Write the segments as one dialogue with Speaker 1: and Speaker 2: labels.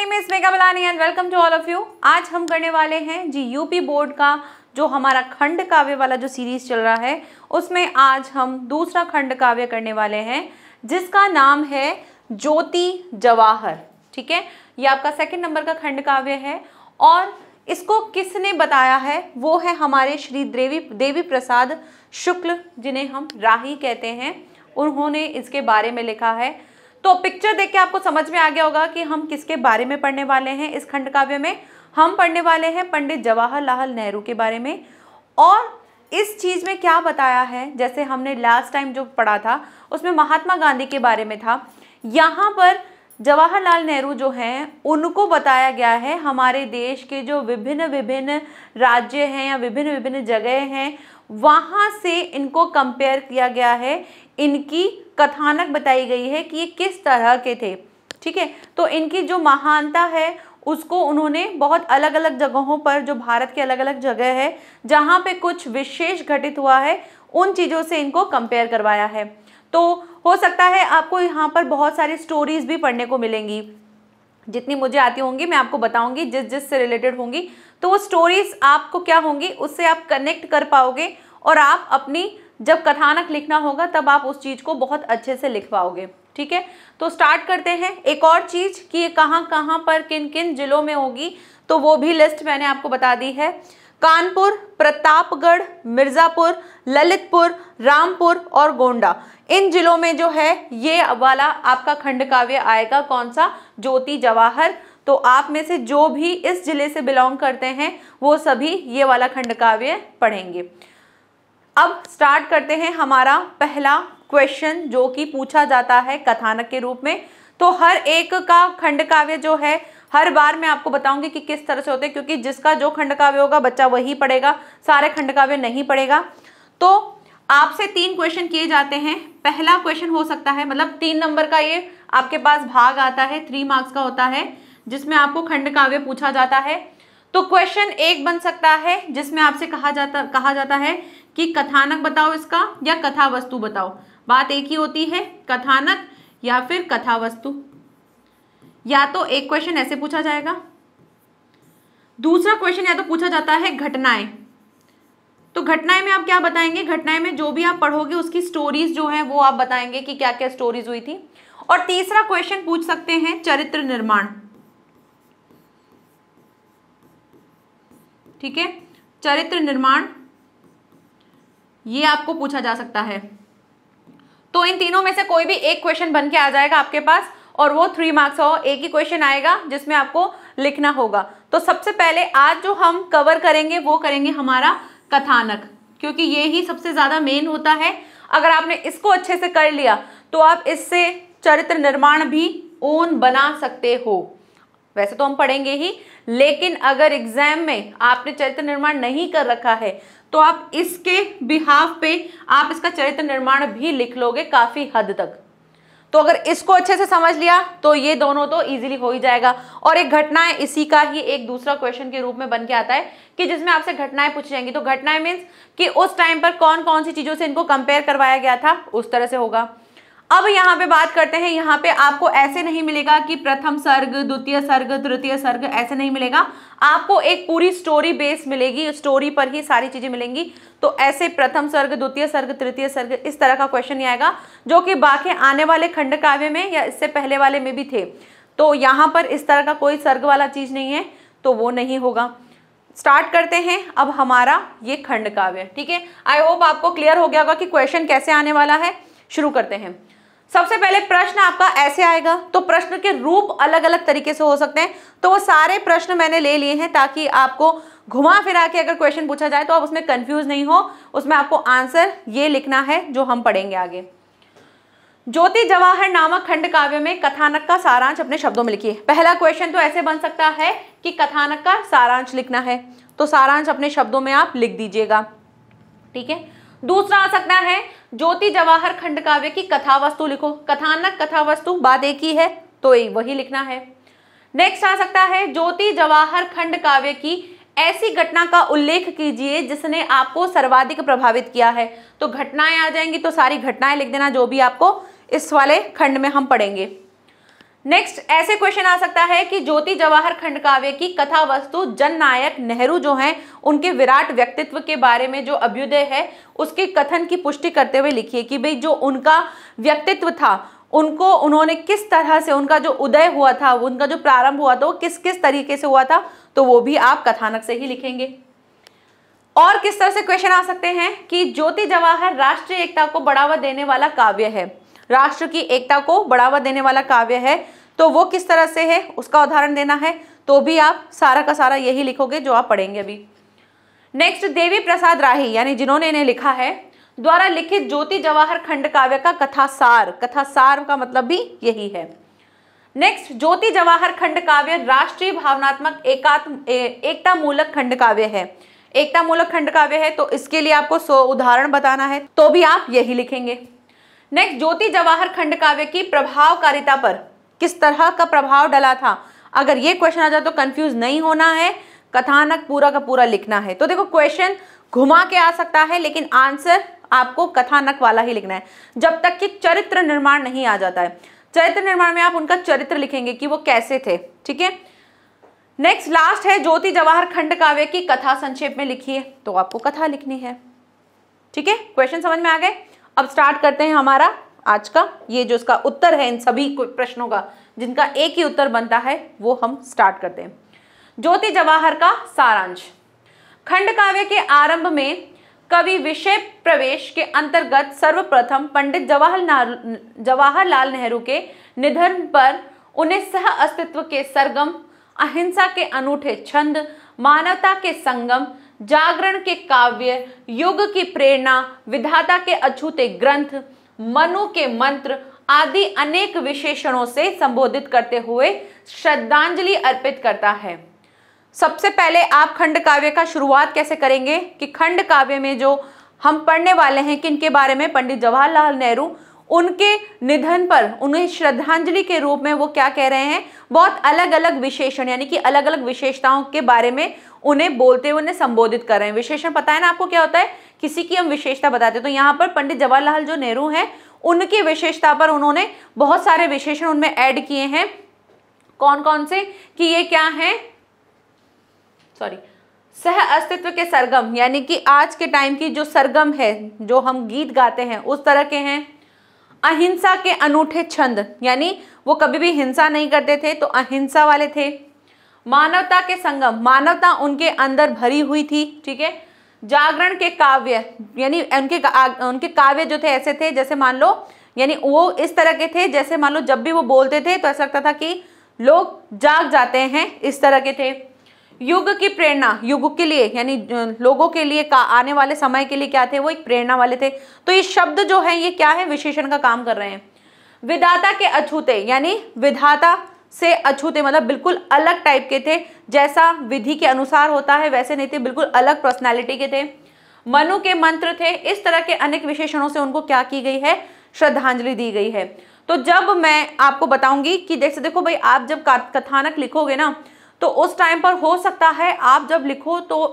Speaker 1: name is Megha Balani and welcome to all of you आज हम करने वाले हैं जी यूपी बोर्ड का जो हमारा खंड काव्य वाला जो सीरीज चल रहा है उसमें आज हम दूसरा खंड काव्य करने वाले हैं जिसका नाम है ज्योति जवाहर ठीक है ये आपका सेकंड नंबर का खंड काव्य है और इसको किसने बताया है वो है हमारे श्री देवी देवी प्रसाद शुक्ल जिन्हें हम राही कहते हैं उन्होंने इसके बारे में लिखा है तो पिक्चर देख के आपको समझ में आ गया होगा कि हम किसके बारे में पढ़ने वाले हैं इस खंड काव्य में हम पढ़ने वाले हैं पंडित जवाहरलाल नेहरू के बारे में और इस चीज़ में क्या बताया है जैसे हमने लास्ट टाइम जो पढ़ा था उसमें महात्मा गांधी के बारे में था यहाँ पर जवाहरलाल नेहरू जो हैं उनको बताया गया है हमारे देश के जो विभिन्न विभिन्न राज्य हैं या विभिन्न विभिन्न जगह हैं वहाँ से इनको कंपेयर किया गया है इनकी कथानक बताई गई है कि ये किस तरह के थे ठीक है तो इनकी जो महानता है उसको उन्होंने बहुत अलग अलग जगहों पर जो भारत के अलग अलग जगह है जहाँ पे कुछ विशेष घटित हुआ है उन चीज़ों से इनको कंपेयर करवाया है तो हो सकता है आपको यहाँ पर बहुत सारी स्टोरीज भी पढ़ने को मिलेंगी जितनी मुझे आती होंगी मैं आपको बताऊंगी जिस जिस से रिलेटेड होंगी तो वो स्टोरीज आपको क्या होंगी उससे आप कनेक्ट कर पाओगे और आप अपनी जब कथानक लिखना होगा तब आप उस चीज़ को बहुत अच्छे से लिख पाओगे ठीक है तो स्टार्ट करते हैं एक और चीज़ कि ये कहाँ कहाँ पर किन किन जिलों में होगी तो वो भी लिस्ट मैंने आपको बता दी है कानपुर प्रतापगढ़ मिर्ज़ापुर ललितपुर रामपुर और गोंडा इन जिलों में जो है ये वाला आपका खंड काव्य आएगा कौन सा ज्योति जवाहर तो आप में से जो भी इस जिले से बिलोंग करते हैं वो सभी ये वाला खंड काव्य पढ़ेंगे अब स्टार्ट करते हैं हमारा पहला क्वेश्चन जो कि पूछा जाता है कथानक के रूप में तो हर एक का खंड काव्य जो है हर बार मैं आपको बताऊंगी कि किस तरह से होते हैं क्योंकि जिसका जो खंड काव्य होगा बच्चा वही पढ़ेगा सारे खंड काव्य नहीं पढ़ेगा तो आपसे तीन क्वेश्चन किए जाते हैं पहला क्वेश्चन हो सकता है मतलब तीन नंबर का ये आपके पास भाग आता है थ्री मार्क्स का होता है जिसमें आपको खंड काव्य पूछा जाता है तो क्वेश्चन एक बन सकता है जिसमें आपसे कहा जाता कहा जाता है कि कथानक बताओ इसका या कथा वस्तु बताओ बात एक ही होती है कथानक या फिर कथा वस्तु या तो एक क्वेश्चन ऐसे पूछा जाएगा दूसरा क्वेश्चन या तो पूछा जाता है घटनाएं तो घटनाएं में आप क्या बताएंगे घटनाएं में जो भी आप पढ़ोगे उसकी स्टोरीज जो है वो आप बताएंगे कि क्या क्या स्टोरीज हुई थी और तीसरा क्वेश्चन पूछ सकते हैं चरित्र निर्माण ठीक है चरित्र निर्माण ये आपको पूछा जा सकता है तो इन तीनों में से कोई भी एक क्वेश्चन बन के आ जाएगा आपके पास और वो थ्री मार्क्स हो एक ही क्वेश्चन आएगा जिसमें आपको लिखना होगा तो सबसे पहले आज जो हम कवर करेंगे वो करेंगे हमारा कथानक क्योंकि ये ही सबसे ज़्यादा मेन होता है अगर आपने इसको अच्छे से कर लिया तो आप इससे चरित्र निर्माण भी ओन बना सकते हो वैसे तो हम पढ़ेंगे ही लेकिन अगर एग्जाम में आपने चरित्र निर्माण नहीं कर रखा है तो आप इसके बिहाफ पे आप इसका चरित्र निर्माण भी लिख लोगे काफ़ी हद तक तो अगर इसको अच्छे से समझ लिया तो ये दोनों तो इजीली हो ही जाएगा और एक घटनाएं इसी का ही एक दूसरा क्वेश्चन के रूप में बन के आता है कि जिसमें आपसे घटनाएं पूछी जाएंगी तो घटनाएं मीन्स कि उस टाइम पर कौन कौन सी चीज़ों से इनको कंपेयर करवाया गया था उस तरह से होगा अब यहाँ पे बात करते हैं यहाँ पे आपको ऐसे नहीं मिलेगा कि प्रथम सर्ग द्वितीय सर्ग तृतीय सर्ग ऐसे नहीं मिलेगा आपको एक पूरी स्टोरी बेस मिलेगी स्टोरी पर ही सारी चीज़ें मिलेंगी तो ऐसे प्रथम सर्ग द्वितीय सर्ग तृतीय सर्ग इस तरह का क्वेश्चन नहीं आएगा जो कि बाकी आने वाले खंड काव्य में या इससे पहले वाले में भी थे तो यहाँ पर इस तरह का कोई सर्ग वाला चीज़ नहीं है तो वो नहीं होगा स्टार्ट करते हैं अब हमारा ये खंड काव्य ठीक है आई होप आपको क्लियर हो गया होगा कि क्वेश्चन कैसे आने वाला है शुरू करते हैं सबसे पहले प्रश्न आपका ऐसे आएगा तो प्रश्न के रूप अलग अलग तरीके से हो सकते हैं तो वो सारे प्रश्न मैंने ले लिए हैं ताकि आपको घुमा फिरा के अगर क्वेश्चन पूछा जाए तो आप उसमें कंफ्यूज नहीं हो उसमें आपको आंसर ये लिखना है जो हम पढ़ेंगे आगे ज्योति जवाहर नामक खंड काव्य में कथानक का सारांश अपने शब्दों में लिखिए पहला क्वेश्चन तो ऐसे बन सकता है कि कथानक का सारांश लिखना है तो सारांश अपने शब्दों में आप लिख दीजिएगा ठीक है दूसरा आ सकता है ज्योति जवाहर खंड काव्य की कथा वस्तु लिखो कथानक कथा वस्तु बाद एक ही है तो वही लिखना है नेक्स्ट आ सकता है ज्योति जवाहर खंड काव्य की ऐसी घटना का उल्लेख कीजिए जिसने आपको सर्वाधिक प्रभावित किया है तो घटनाएं आ जाएंगी तो सारी घटनाएं लिख देना जो भी आपको इस वाले खंड में हम पढ़ेंगे नेक्स्ट ऐसे क्वेश्चन आ सकता है कि ज्योति जवाहर खंड काव्य की कथा वस्तु जननायक नेहरू जो हैं उनके विराट व्यक्तित्व के बारे में जो अभ्युदय है उसके कथन की पुष्टि करते हुए लिखिए कि भाई जो उनका व्यक्तित्व था उनको उन्होंने किस तरह से उनका जो उदय हुआ था उनका जो प्रारंभ हुआ था वो किस किस तरीके से हुआ था तो वो भी आप कथानक से ही लिखेंगे और किस तरह से क्वेश्चन आ सकते हैं कि ज्योति जवाहर राष्ट्रीय एकता को बढ़ावा देने वाला काव्य है राष्ट्र की एकता को बढ़ावा देने वाला काव्य है तो वो किस तरह से है उसका उदाहरण देना है तो भी आप सारा का सारा यही लिखोगे जो आप पढ़ेंगे अभी नेक्स्ट देवी प्रसाद राही यानी जिन्होंने इन्हें लिखा है द्वारा लिखित ज्योति जवाहर खंड काव्य का कथा सार कथा सार का मतलब भी यही है नेक्स्ट ज्योति जवाहर खंड काव्य राष्ट्रीय भावनात्मक एकात्म एकता मूलक खंड काव्य है एकता मूलक खंड काव्य है तो इसके लिए आपको सो उदाहरण बताना है तो भी आप यही लिखेंगे नेक्स्ट ज्योति जवाहर खंड काव्य की प्रभावकारिता पर किस तरह का प्रभाव डला था अगर ये क्वेश्चन आ जाए तो कंफ्यूज नहीं होना है कथानक पूरा का पूरा लिखना है तो देखो क्वेश्चन घुमा के आ सकता है लेकिन आंसर आपको कथानक वाला ही लिखना है जब तक कि चरित्र निर्माण नहीं आ जाता है चरित्र निर्माण में आप उनका चरित्र लिखेंगे कि वो कैसे थे ठीक है नेक्स्ट लास्ट है ज्योति जवाहर खंड काव्य की कथा संक्षेप में लिखिए तो आपको कथा लिखनी है ठीक है क्वेश्चन समझ में आ गए अब स्टार्ट करते हैं हमारा आज का ये जो इसका उत्तर है इन सभी प्रश्नों का जिनका एक ही उत्तर बनता है वो हम स्टार्ट करते हैं ज्योति जवाहर का सारांश खंड काव्य के आरंभ में कवि विषय प्रवेश के अंतर्गत सर्वप्रथम पंडित जवाहरलाल जवाहरलाल नेहरू के निधन पर उन्हें सह अस्तित्व के सरगम अहिंसा के अनूठे छंद मानवता के संगम जागरण के काव्य युग की प्रेरणा विधाता के अछूते ग्रंथ मनु के मंत्र आदि अनेक विशेषणों से संबोधित करते हुए श्रद्धांजलि अर्पित करता है सबसे पहले आप खंड काव्य का शुरुआत कैसे करेंगे कि खंड काव्य में जो हम पढ़ने वाले हैं किनके बारे में पंडित जवाहरलाल नेहरू उनके निधन पर उन्हें श्रद्धांजलि के रूप में वो क्या कह रहे हैं बहुत अलग अलग विशेषण यानी कि अलग अलग विशेषताओं के बारे में उन्हें बोलते हुए उन्हें संबोधित कर रहे हैं विशेषण पता है ना आपको क्या होता है किसी की हम विशेषता बताते हैं तो यहाँ पर पंडित जवाहरलाल जो नेहरू हैं उनकी विशेषता पर उन्होंने बहुत सारे विशेषण उनमें ऐड किए हैं कौन कौन से कि ये क्या है सॉरी सह अस्तित्व के सरगम यानी कि आज के टाइम की जो सरगम है जो हम गीत गाते हैं उस तरह के हैं अहिंसा के अनूठे छंद यानी वो कभी भी हिंसा नहीं करते थे तो अहिंसा वाले थे मानवता के संगम मानवता उनके अंदर भरी हुई थी ठीक है जागरण के काव्य यानी उनके उनके काव्य जो थे ऐसे थे जैसे मान लो यानी वो इस तरह के थे जैसे मान लो जब भी वो बोलते थे तो ऐसा लगता था कि लोग जाग जाते हैं इस तरह के थे युग की प्रेरणा युग के लिए यानी लोगों के लिए का आने वाले समय के लिए क्या थे वो एक प्रेरणा वाले थे तो ये शब्द जो है ये क्या है विशेषण का काम कर रहे हैं विधाता के अछूते यानी विधाता से अछूते मतलब बिल्कुल अलग टाइप के थे जैसा विधि के अनुसार होता है वैसे नहीं थे बिल्कुल अलग पर्सनैलिटी के थे मनु के मंत्र थे इस तरह के अनेक विशेषणों से उनको क्या की गई है श्रद्धांजलि दी गई है तो जब मैं आपको बताऊंगी कि जैसे देखो भाई आप जब कथानक लिखोगे ना तो उस टाइम पर हो सकता है आप जब लिखो तो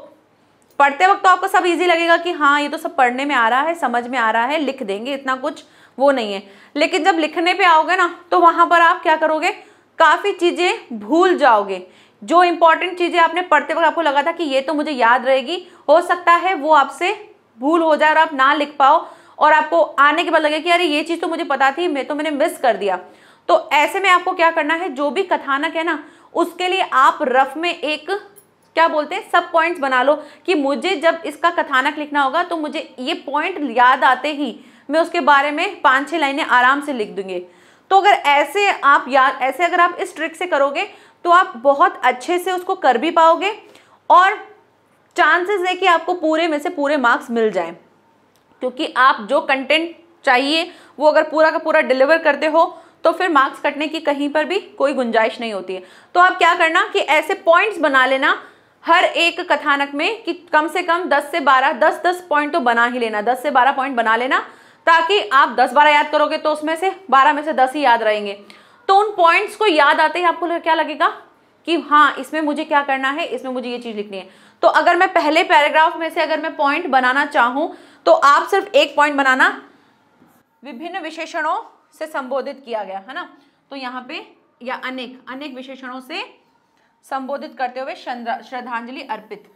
Speaker 1: पढ़ते वक्त तो आपको सब इजी लगेगा कि हाँ ये तो सब पढ़ने में आ रहा है समझ में आ रहा है लिख देंगे इतना कुछ वो नहीं है लेकिन जब लिखने पे आओगे ना तो वहां पर आप क्या करोगे काफ़ी चीज़ें भूल जाओगे जो इंपॉर्टेंट चीज़ें आपने पढ़ते वक्त आपको लगा था कि ये तो मुझे याद रहेगी हो सकता है वो आपसे भूल हो जाए और आप ना लिख पाओ और आपको आने के बाद लगे कि अरे ये चीज़ तो मुझे पता थी मैं तो मैंने मिस कर दिया तो ऐसे में आपको क्या करना है जो भी कथानक है ना उसके लिए आप रफ में एक क्या बोलते हैं सब पॉइंट्स बना लो कि मुझे जब इसका कथानक लिखना होगा तो मुझे ये पॉइंट याद आते ही मैं उसके बारे में पाँच छः लाइनें आराम से लिख दूंगी तो अगर ऐसे आप याद ऐसे अगर आप इस ट्रिक से करोगे तो आप बहुत अच्छे से उसको कर भी पाओगे और चांसेस है कि आपको पूरे में से पूरे मार्क्स मिल जाए क्योंकि आप जो कंटेंट चाहिए वो अगर पूरा का पूरा डिलीवर करते हो तो फिर मार्क्स कटने की कहीं पर भी कोई गुंजाइश नहीं होती है तो आप क्या करना कि ऐसे पॉइंट्स बना लेना हर एक कथानक में कि कम से कम 10 से 12 10 10 पॉइंट तो बना ही लेना 10 से 12 पॉइंट बना लेना ताकि आप 10 12 याद करोगे तो उसमें से 12 में से 10 ही याद रहेंगे तो उन पॉइंट्स को याद आते ही आपको क्या लगेगा कि हाँ इसमें मुझे क्या करना है इसमें मुझे ये चीज़ लिखनी है तो अगर मैं पहले पैराग्राफ में से अगर मैं पॉइंट बनाना चाहूँ तो आप सिर्फ एक पॉइंट बनाना विभिन्न विशेषणों से संबोधित किया गया है ना तो यहाँ पे या अनेक अनेक विशेषणों से संबोधित करते हुए श्रद्धांजलि अर्पित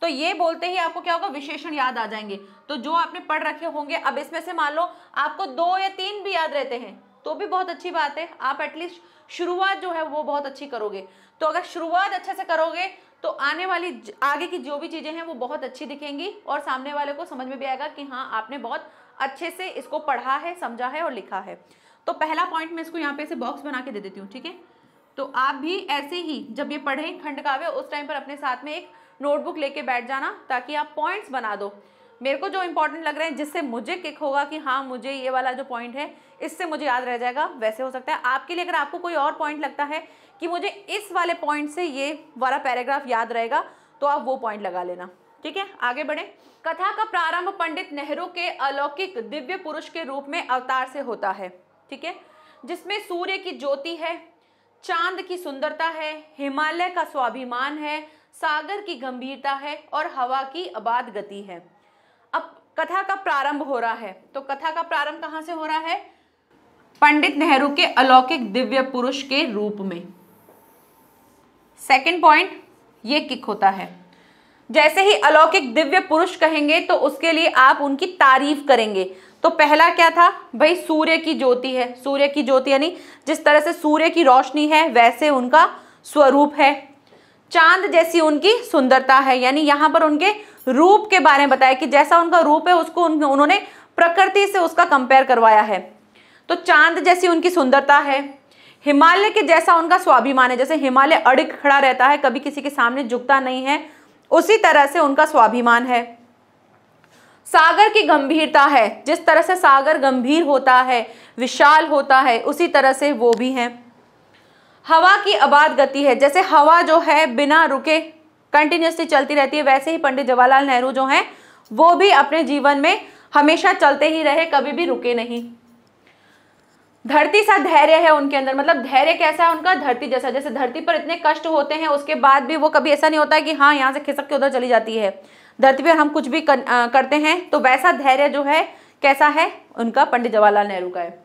Speaker 1: तो ये बोलते ही आपको क्या होगा विशेषण याद आ जाएंगे तो जो आपने पढ़ रखे होंगे अब इसमें से मान लो आपको दो या तीन भी याद रहते हैं तो भी बहुत अच्छी बात है आप एटलीस्ट शुरुआत जो है वो बहुत अच्छी करोगे तो अगर शुरुआत अच्छे से करोगे तो आने वाली आगे की जो भी चीज़ें हैं वो बहुत अच्छी दिखेंगी और सामने वाले को समझ में भी आएगा कि हाँ आपने बहुत अच्छे से इसको पढ़ा है समझा है और लिखा है तो पहला पॉइंट मैं इसको यहाँ पे ऐसे बॉक्स बना के दे देती हूँ ठीक है तो आप भी ऐसे ही जब ये पढ़ें खंड काव्य उस टाइम पर अपने साथ में एक नोटबुक लेके बैठ जाना ताकि आप पॉइंट्स बना दो मेरे को जो इंपॉर्टेंट लग रहे हैं जिससे मुझे किक होगा कि हाँ मुझे ये वाला जो पॉइंट है इससे मुझे याद रह जाएगा वैसे हो सकता है आपके लिए अगर आपको कोई और पॉइंट लगता है कि मुझे इस वाले पॉइंट से ये वाला पैराग्राफ याद रहेगा तो आप वो पॉइंट लगा लेना ठीक है आगे बढ़े कथा का प्रारंभ पंडित नेहरू के अलौकिक दिव्य पुरुष के रूप में अवतार से होता है ठीक है जिसमें सूर्य की ज्योति है चांद की सुंदरता है हिमालय का स्वाभिमान है सागर की गंभीरता है और हवा की अबाध गति है अब कथा का प्रारंभ हो रहा है तो कथा का प्रारंभ कहाँ से हो रहा है पंडित नेहरू के अलौकिक दिव्य पुरुष के रूप में सेकंड पॉइंट ये किक होता है जैसे ही अलौकिक दिव्य पुरुष कहेंगे तो उसके लिए आप उनकी तारीफ करेंगे तो पहला क्या था भाई सूर्य की ज्योति है सूर्य की ज्योति यानी जिस तरह से सूर्य की रोशनी है वैसे उनका स्वरूप है चांद जैसी उनकी सुंदरता है यानी यहां पर उनके रूप के बारे में बताया कि जैसा उनका रूप है उसको उन, उन्होंने प्रकृति से उसका कंपेयर करवाया है तो चांद जैसी उनकी सुंदरता है हिमालय के जैसा उनका स्वाभिमान है जैसे हिमालय अड़क खड़ा रहता है कभी किसी के सामने झुकता नहीं है उसी तरह से उनका स्वाभिमान है सागर की गंभीरता है जिस तरह से सागर गंभीर होता है विशाल होता है उसी तरह से वो भी हैं हवा की आबाद गति है जैसे हवा जो है बिना रुके कंटिन्यूसली चलती रहती है वैसे ही पंडित जवाहरलाल नेहरू जो हैं वो भी अपने जीवन में हमेशा चलते ही रहे कभी भी रुके नहीं धरती सा धैर्य है उनके अंदर मतलब धैर्य कैसा है उनका धरती जैसा जैसे धरती पर इतने कष्ट होते हैं उसके बाद भी वो कभी ऐसा नहीं होता है कि हाँ यहाँ से खिसक के उधर चली जाती है धरती पर हम कुछ भी कर, आ, करते हैं तो वैसा धैर्य जो है कैसा है उनका पंडित जवाहरलाल नेहरू का है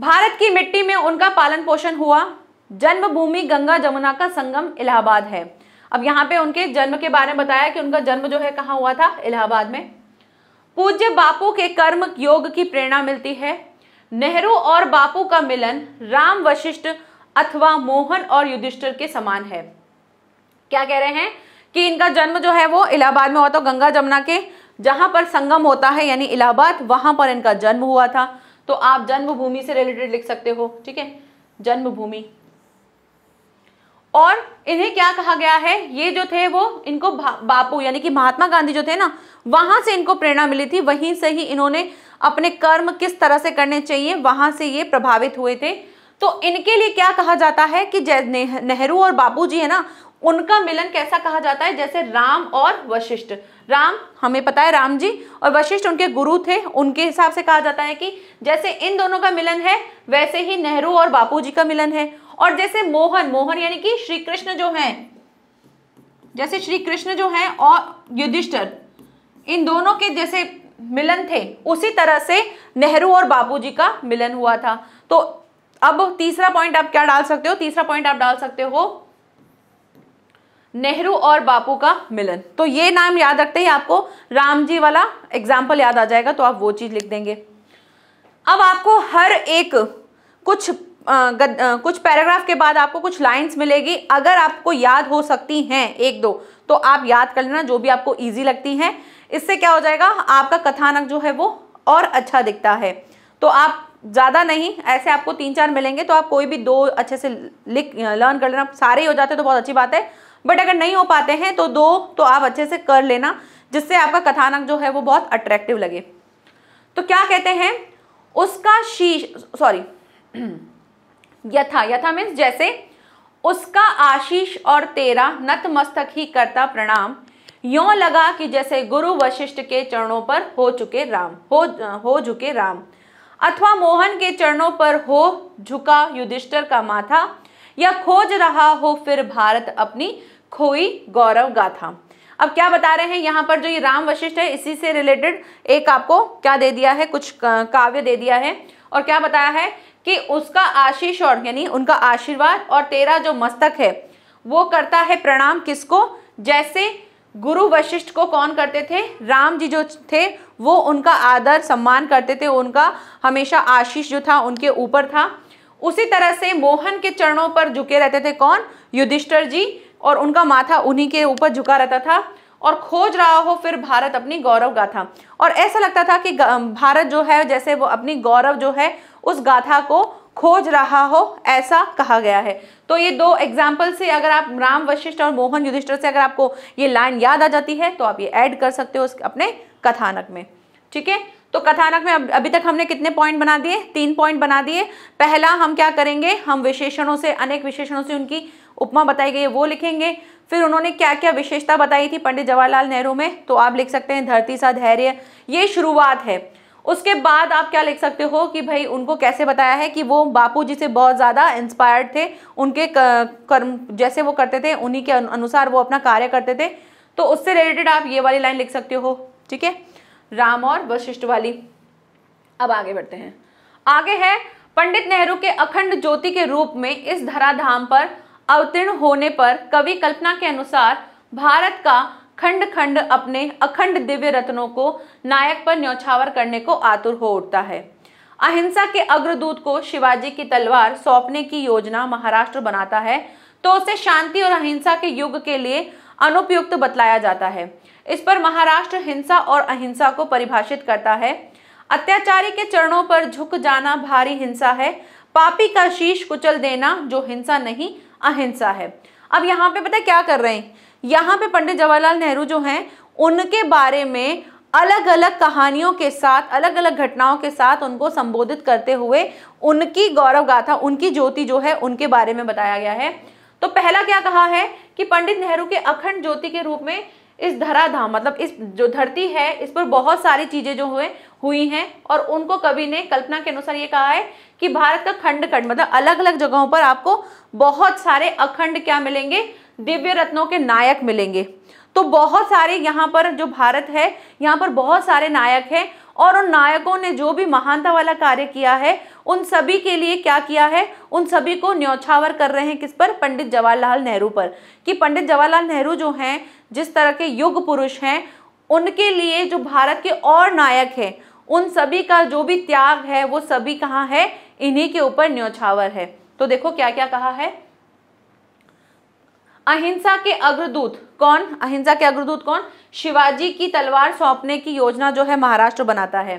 Speaker 1: भारत की मिट्टी में उनका पालन पोषण हुआ जन्मभूमि गंगा जमुना का संगम इलाहाबाद है अब यहाँ पे उनके जन्म के बारे में बताया कि उनका जन्म जो है कहाँ हुआ था इलाहाबाद में पूज्य बापू के कर्म योग की प्रेरणा मिलती है नेहरू और बापू का मिलन राम वशिष्ठ अथवा मोहन और युधिष्ठिर के समान है क्या कह रहे हैं कि इनका जन्म जो है वो इलाहाबाद में हुआ था गंगा जमुना के जहां पर संगम होता है यानी इलाहाबाद वहां पर इनका जन्म हुआ था तो आप जन्मभूमि से रिलेटेड लिख सकते हो ठीक है जन्मभूमि और इन्हें क्या कहा गया है ये जो थे वो इनको बापू यानी कि महात्मा गांधी जो थे ना वहां से इनको प्रेरणा मिली थी वहीं से ही इन्होंने अपने कर्म किस तरह से करने चाहिए वहां से ये प्रभावित हुए थे तो इनके लिए क्या कहा जाता है कि जय नेहरू और बापू जी है ना उनका मिलन कैसा कहा जाता है जैसे राम और वशिष्ठ राम हमें पता है राम जी और वशिष्ठ उनके गुरु थे उनके हिसाब से कहा जाता है कि जैसे इन दोनों का मिलन है वैसे ही नेहरू और बापू जी का मिलन है और जैसे मोहन मोहन यानी कि श्री कृष्ण जो हैं जैसे श्री कृष्ण जो हैं और युधिष्ठर इन दोनों के जैसे मिलन थे उसी तरह से नेहरू और बापू जी का मिलन हुआ था तो अब तीसरा पॉइंट आप क्या डाल सकते हो तीसरा पॉइंट आप डाल सकते हो नेहरू और बापू का मिलन तो ये नाम याद रखते ही आपको राम जी वाला एग्जाम्पल याद आ जाएगा तो आप वो चीज़ लिख देंगे अब आपको हर एक कुछ आ, गद, आ, कुछ पैराग्राफ के बाद आपको कुछ लाइंस मिलेगी अगर आपको याद हो सकती हैं एक दो तो आप याद कर लेना जो भी आपको इजी लगती हैं इससे क्या हो जाएगा आपका कथानक जो है वो और अच्छा दिखता है तो आप ज़्यादा नहीं ऐसे आपको तीन चार मिलेंगे तो आप कोई भी दो अच्छे से लिख लर्न कर लेना सारे ही हो जाते तो बहुत अच्छी बात है बट अगर नहीं हो पाते हैं तो दो तो आप अच्छे से कर लेना जिससे आपका कथानक जो है वो बहुत अट्रैक्टिव लगे तो क्या कहते हैं उसका शीश सॉरी यथा यथा मीन्स जैसे उसका आशीष और तेरा नतमस्तक ही करता प्रणाम यो लगा कि जैसे गुरु वशिष्ठ के चरणों पर हो चुके राम हो हो झुके राम अथवा मोहन के चरणों पर हो झुका युधिष्ठर का माथा या खोज रहा हो फिर भारत अपनी खोई गौरव गाथा अब क्या बता रहे हैं यहाँ पर जो ये राम वशिष्ठ है इसी से रिलेटेड एक आपको क्या दे दिया है कुछ काव्य दे दिया है और क्या बताया है कि उसका आशीष और यानी उनका आशीर्वाद और तेरा जो मस्तक है वो करता है प्रणाम किसको जैसे गुरु वशिष्ठ को कौन करते थे राम जी जो थे वो उनका आदर सम्मान करते थे उनका हमेशा आशीष जो था उनके ऊपर था उसी तरह से मोहन के चरणों पर झुके रहते थे कौन युधिष्ठर जी और उनका माथा उन्हीं के ऊपर झुका रहता था और खोज रहा हो फिर भारत अपनी गौरव गाथा और ऐसा लगता था कि भारत जो है जैसे वो अपनी गौरव जो है उस गाथा को खोज रहा हो ऐसा कहा गया है तो ये दो एग्जाम्पल से अगर आप राम वशिष्ठ और मोहन युधिष्ठर से अगर आपको ये लाइन याद आ जाती है तो आप ये ऐड कर सकते हो अपने कथानक में ठीक है तो कथानक में अभी तक हमने कितने पॉइंट बना दिए तीन पॉइंट बना दिए पहला हम क्या करेंगे हम विशेषणों से अनेक विशेषणों से उनकी उपमा बताई गई है वो लिखेंगे फिर उन्होंने क्या क्या विशेषता बताई थी पंडित जवाहरलाल नेहरू में तो आप लिख सकते हैं धरती सा धैर्य ये शुरुआत है उसके बाद आप क्या लिख सकते हो कि भाई उनको कैसे बताया है कि वो बापू जी से बहुत ज़्यादा इंस्पायर्ड थे उनके कर्म जैसे वो करते थे उन्हीं के अनुसार वो अपना कार्य करते थे तो उससे रिलेटेड आप ये वाली लाइन लिख सकते हो ठीक है राम और वशिष्ठ वाली अब आगे बढ़ते हैं आगे है पंडित नेहरू के अखंड ज्योति के रूप में इस धराधाम पर अवतीर्ण होने पर कवि कल्पना के अनुसार भारत का खंड खंड अपने अखंड दिव्य रत्नों को नायक पर न्यौछावर करने को आतुर हो उठता है अहिंसा के अग्रदूत को शिवाजी की तलवार सौंपने की योजना महाराष्ट्र बनाता है तो उसे शांति और अहिंसा के युग के लिए अनुपयुक्त बतलाया जाता है इस पर महाराष्ट्र हिंसा और अहिंसा को परिभाषित करता है अत्याचारी के चरणों पर झुक जाना भारी हिंसा है पापी का शीश कुचल देना जो हिंसा नहीं अहिंसा है अब यहाँ पे पता है क्या कर रहे हैं यहाँ पे पंडित जवाहरलाल नेहरू जो हैं उनके बारे में अलग अलग कहानियों के साथ अलग अलग घटनाओं के साथ उनको संबोधित करते हुए उनकी गौरव गाथा उनकी ज्योति जो है उनके बारे में बताया गया है तो पहला क्या कहा है कि पंडित नेहरू के अखंड ज्योति के रूप में इस धराधाम मतलब इस जो धरती है इस पर बहुत सारी चीज़ें जो हुए हुई हैं और उनको कवि ने कल्पना के अनुसार ये कहा है कि भारत का खंड खंड मतलब अलग अलग जगहों पर आपको बहुत सारे अखंड क्या मिलेंगे दिव्य रत्नों के नायक मिलेंगे तो बहुत सारे यहाँ पर जो भारत है यहाँ पर बहुत सारे नायक हैं और उन नायकों ने जो भी महानता वाला कार्य किया है उन सभी के लिए क्या किया है उन सभी को न्यौछावर कर रहे हैं किस पर पंडित जवाहरलाल नेहरू पर कि पंडित जवाहरलाल नेहरू जो हैं जिस तरह के युग पुरुष हैं उनके लिए जो भारत के और नायक हैं उन सभी का जो भी त्याग है वो सभी कहाँ है इन्हीं के ऊपर न्योछावर है तो देखो क्या क्या कहा है अहिंसा के अग्रदूत कौन अहिंसा के अग्रदूत कौन शिवाजी की तलवार सौंपने की योजना जो है महाराष्ट्र बनाता है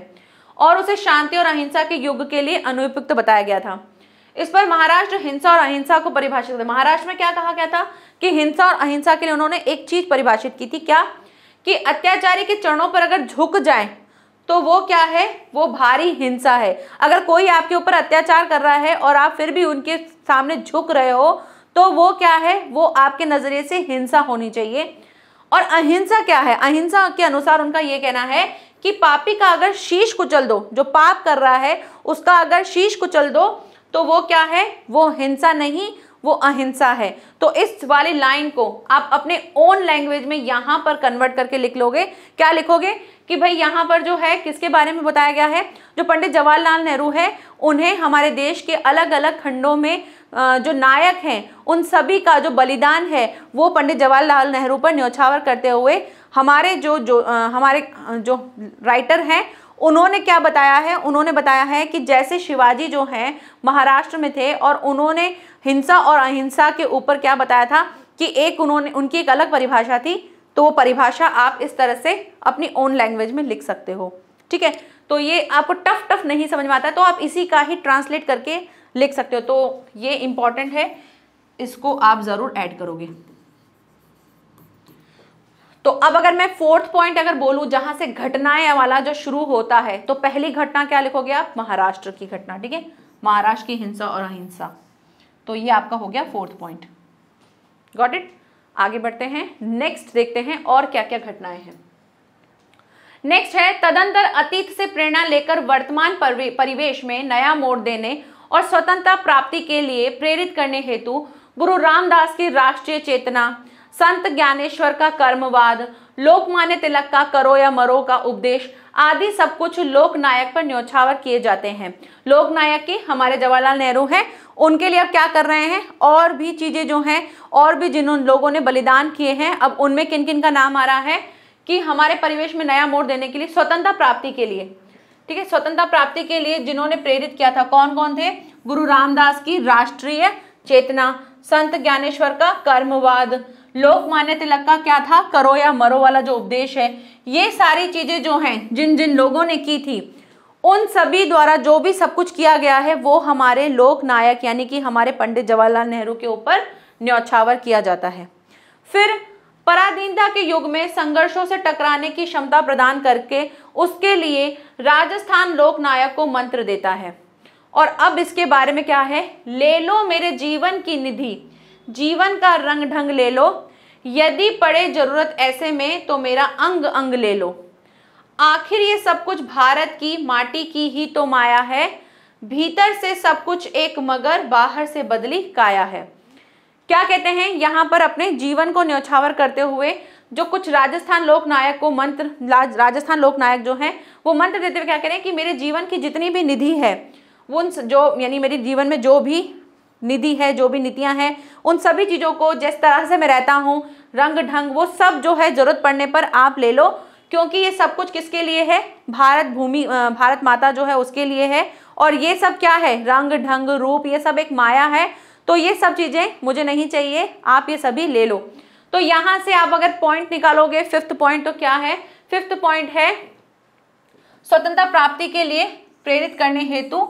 Speaker 1: और उसे शांति और अहिंसा के युग के लिए अनुपयुक्त बताया गया था इस पर महाराष्ट्र हिंसा और अहिंसा को परिभाषित महाराष्ट्र में क्या कहा गया था कि हिंसा और अहिंसा के लिए उन्होंने एक चीज परिभाषित की थी क्या कि अत्याचारी के चरणों पर अगर झुक जाए तो वो क्या है वो भारी हिंसा है अगर कोई आपके ऊपर अत्याचार कर रहा है और आप फिर भी उनके सामने झुक रहे हो तो वो क्या है वो आपके नज़रिए से हिंसा होनी चाहिए और अहिंसा क्या है अहिंसा के अनुसार उनका ये कहना है कि पापी का अगर शीश कुचल दो जो पाप कर रहा है उसका अगर शीश कुचल दो तो वो क्या है वो हिंसा नहीं वो अहिंसा है तो इस वाली लाइन को आप अपने ओन लैंग्वेज में यहाँ पर कन्वर्ट करके लिख लोगे क्या लिखोगे कि भाई यहाँ पर जो है किसके बारे में बताया गया है जो पंडित जवाहरलाल नेहरू है उन्हें हमारे देश के अलग अलग खंडों में जो नायक हैं उन सभी का जो बलिदान है वो पंडित जवाहरलाल नेहरू पर न्यौछावर करते हुए हमारे जो जो हमारे जो राइटर हैं उन्होंने क्या बताया है उन्होंने बताया है कि जैसे शिवाजी जो हैं महाराष्ट्र में थे और उन्होंने हिंसा और अहिंसा के ऊपर क्या बताया था कि एक उन्होंने उनकी एक अलग परिभाषा थी तो वो परिभाषा आप इस तरह से अपनी ओन लैंग्वेज में लिख सकते हो ठीक है तो ये आपको टफ टफ नहीं समझ में आता तो आप इसी का ही ट्रांसलेट करके लिख सकते हो तो ये इंपॉर्टेंट है इसको आप ज़रूर ऐड करोगे तो अब अगर मैं फोर्थ पॉइंट अगर बोलूं जहां से घटनाएं वाला जो शुरू होता है तो पहली घटना क्या लिखोगे आप महाराष्ट्र की घटना ठीक है महाराष्ट्र की हिंसा और अहिंसा तो ये आपका हो गया फोर्थ पॉइंट गॉट इट आगे बढ़ते हैं नेक्स्ट देखते हैं और क्या क्या घटनाएं हैं नेक्स्ट है तदंतर अतीत से प्रेरणा लेकर वर्तमान परिवेश में नया मोड़ देने और स्वतंत्रता प्राप्ति के लिए प्रेरित करने हेतु गुरु रामदास की राष्ट्रीय चेतना संत ज्ञानेश्वर का कर्मवाद लोकमान्य तिलक का करो या मरो का उपदेश आदि सब कुछ लोकनायक पर न्योछावर किए जाते हैं लोकनायक के हमारे जवाहरलाल नेहरू हैं उनके लिए अब क्या कर रहे हैं और भी चीज़ें जो हैं और भी जिन लोगों ने बलिदान किए हैं अब उनमें किन किन का नाम आ रहा है कि हमारे परिवेश में नया मोड़ देने के लिए स्वतंत्रता प्राप्ति के लिए ठीक है स्वतंत्रता प्राप्ति के लिए जिन्होंने प्रेरित किया था कौन कौन थे गुरु रामदास की राष्ट्रीय चेतना संत ज्ञानेश्वर का कर्मवाद लोकमान्य तिलक का क्या था करो या मरो वाला जो उपदेश है ये सारी चीजें जो हैं जिन जिन लोगों ने की थी उन सभी द्वारा जो भी सब कुछ किया गया है वो हमारे लोक नायक यानी कि हमारे पंडित जवाहरलाल नेहरू के ऊपर न्यौछावर किया जाता है फिर पराधीनता के युग में संघर्षों से टकराने की क्षमता प्रदान करके उसके लिए राजस्थान लोकनायक को मंत्र देता है और अब इसके बारे में क्या है ले लो मेरे जीवन की निधि जीवन का रंग ढंग ले लो यदि पड़े जरूरत ऐसे में तो मेरा अंग अंग ले लो आखिर ये सब कुछ भारत की माटी की ही तो माया है भीतर से सब कुछ एक मगर बाहर से बदली काया है क्या कहते हैं यहाँ पर अपने जीवन को न्योछावर करते हुए जो कुछ राजस्थान लोकनायक को मंत्र राजस्थान लोकनायक जो हैं वो मंत्र देते हुए क्या कह रहे हैं कि मेरे जीवन की जितनी भी निधि है वो जो यानी मेरे जीवन में जो भी निधि है जो भी नीतियाँ हैं उन सभी चीज़ों को जिस तरह से मैं रहता हूँ रंग ढंग वो सब जो है ज़रूरत पड़ने पर आप ले लो क्योंकि ये सब कुछ किसके लिए है भारत भूमि भारत माता जो है उसके लिए है और ये सब क्या है रंग ढंग रूप ये सब एक माया है तो ये सब चीज़ें मुझे नहीं चाहिए आप ये सभी ले लो तो यहाँ से आप अगर पॉइंट निकालोगे फिफ्थ पॉइंट तो क्या है फिफ्थ पॉइंट है स्वतंत्रता प्राप्ति के लिए प्रेरित करने हेतु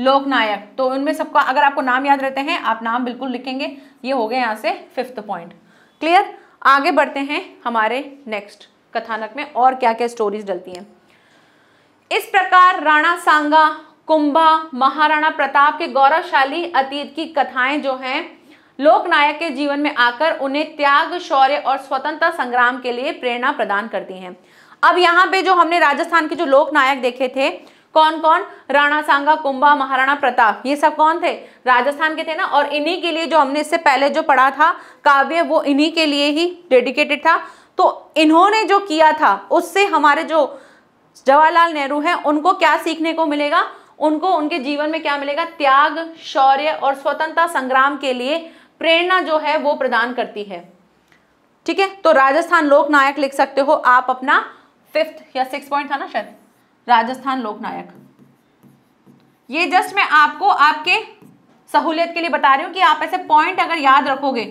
Speaker 1: लोकनायक तो उनमें सबका अगर आपको नाम याद रहते हैं आप नाम बिल्कुल लिखेंगे ये हो गए यहाँ से फिफ्थ पॉइंट क्लियर आगे बढ़ते हैं हमारे नेक्स्ट कथानक में और क्या क्या स्टोरीज डलती हैं इस प्रकार राणा सांगा कुंभा महाराणा प्रताप के गौरवशाली अतीत की कथाएं जो हैं लोकनायक के जीवन में आकर उन्हें त्याग शौर्य और स्वतंत्रता संग्राम के लिए प्रेरणा प्रदान करती हैं अब यहाँ पे जो हमने राजस्थान के जो लोकनायक देखे थे कौन कौन राणा सांगा कुंभा महाराणा प्रताप ये सब कौन थे राजस्थान के थे ना और इन्हीं के लिए जो हमने इससे पहले जो पढ़ा था काव्य वो इन्हीं के लिए ही डेडिकेटेड था तो इन्होंने जो किया था उससे हमारे जो जवाहरलाल नेहरू हैं उनको क्या सीखने को मिलेगा उनको उनके जीवन में क्या मिलेगा त्याग शौर्य और स्वतंत्रता संग्राम के लिए प्रेरणा जो है वो प्रदान करती है ठीक है तो राजस्थान लोक नायक लिख सकते हो आप अपना फिफ्थ या सिक्स पॉइंट था ना शायद राजस्थान लोकनायक ये जस्ट मैं आपको आपके सहूलियत के लिए बता रही हूं कि आप ऐसे पॉइंट अगर याद रखोगे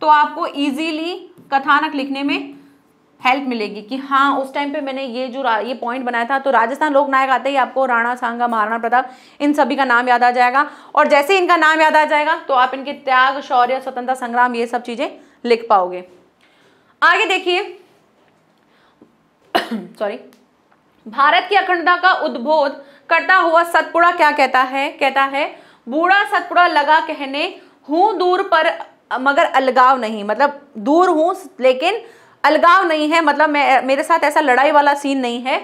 Speaker 1: तो आपको इजीली कथानक लिखने में हेल्प मिलेगी कि हाँ उस टाइम पे मैंने ये जो ये पॉइंट बनाया था तो राजस्थान लोक नायक आते ही आपको राणा सांगा महाराणा प्रताप इन सभी का नाम याद आ जाएगा और जैसे ही इनका नाम याद आ जाएगा तो आप इनके त्याग शौर्य स्वतंत्रता संग्राम ये सब चीज़ें लिख पाओगे आगे देखिए सॉरी भारत की अखंडता का उद्बोध करता हुआ सतपुड़ा क्या कहता है कहता है बूढ़ा सतपुड़ा लगा कहने हूँ दूर पर मगर अलगाव नहीं मतलब दूर हूँ लेकिन अलगाव नहीं है मतलब मैं मेरे साथ ऐसा लड़ाई वाला सीन नहीं है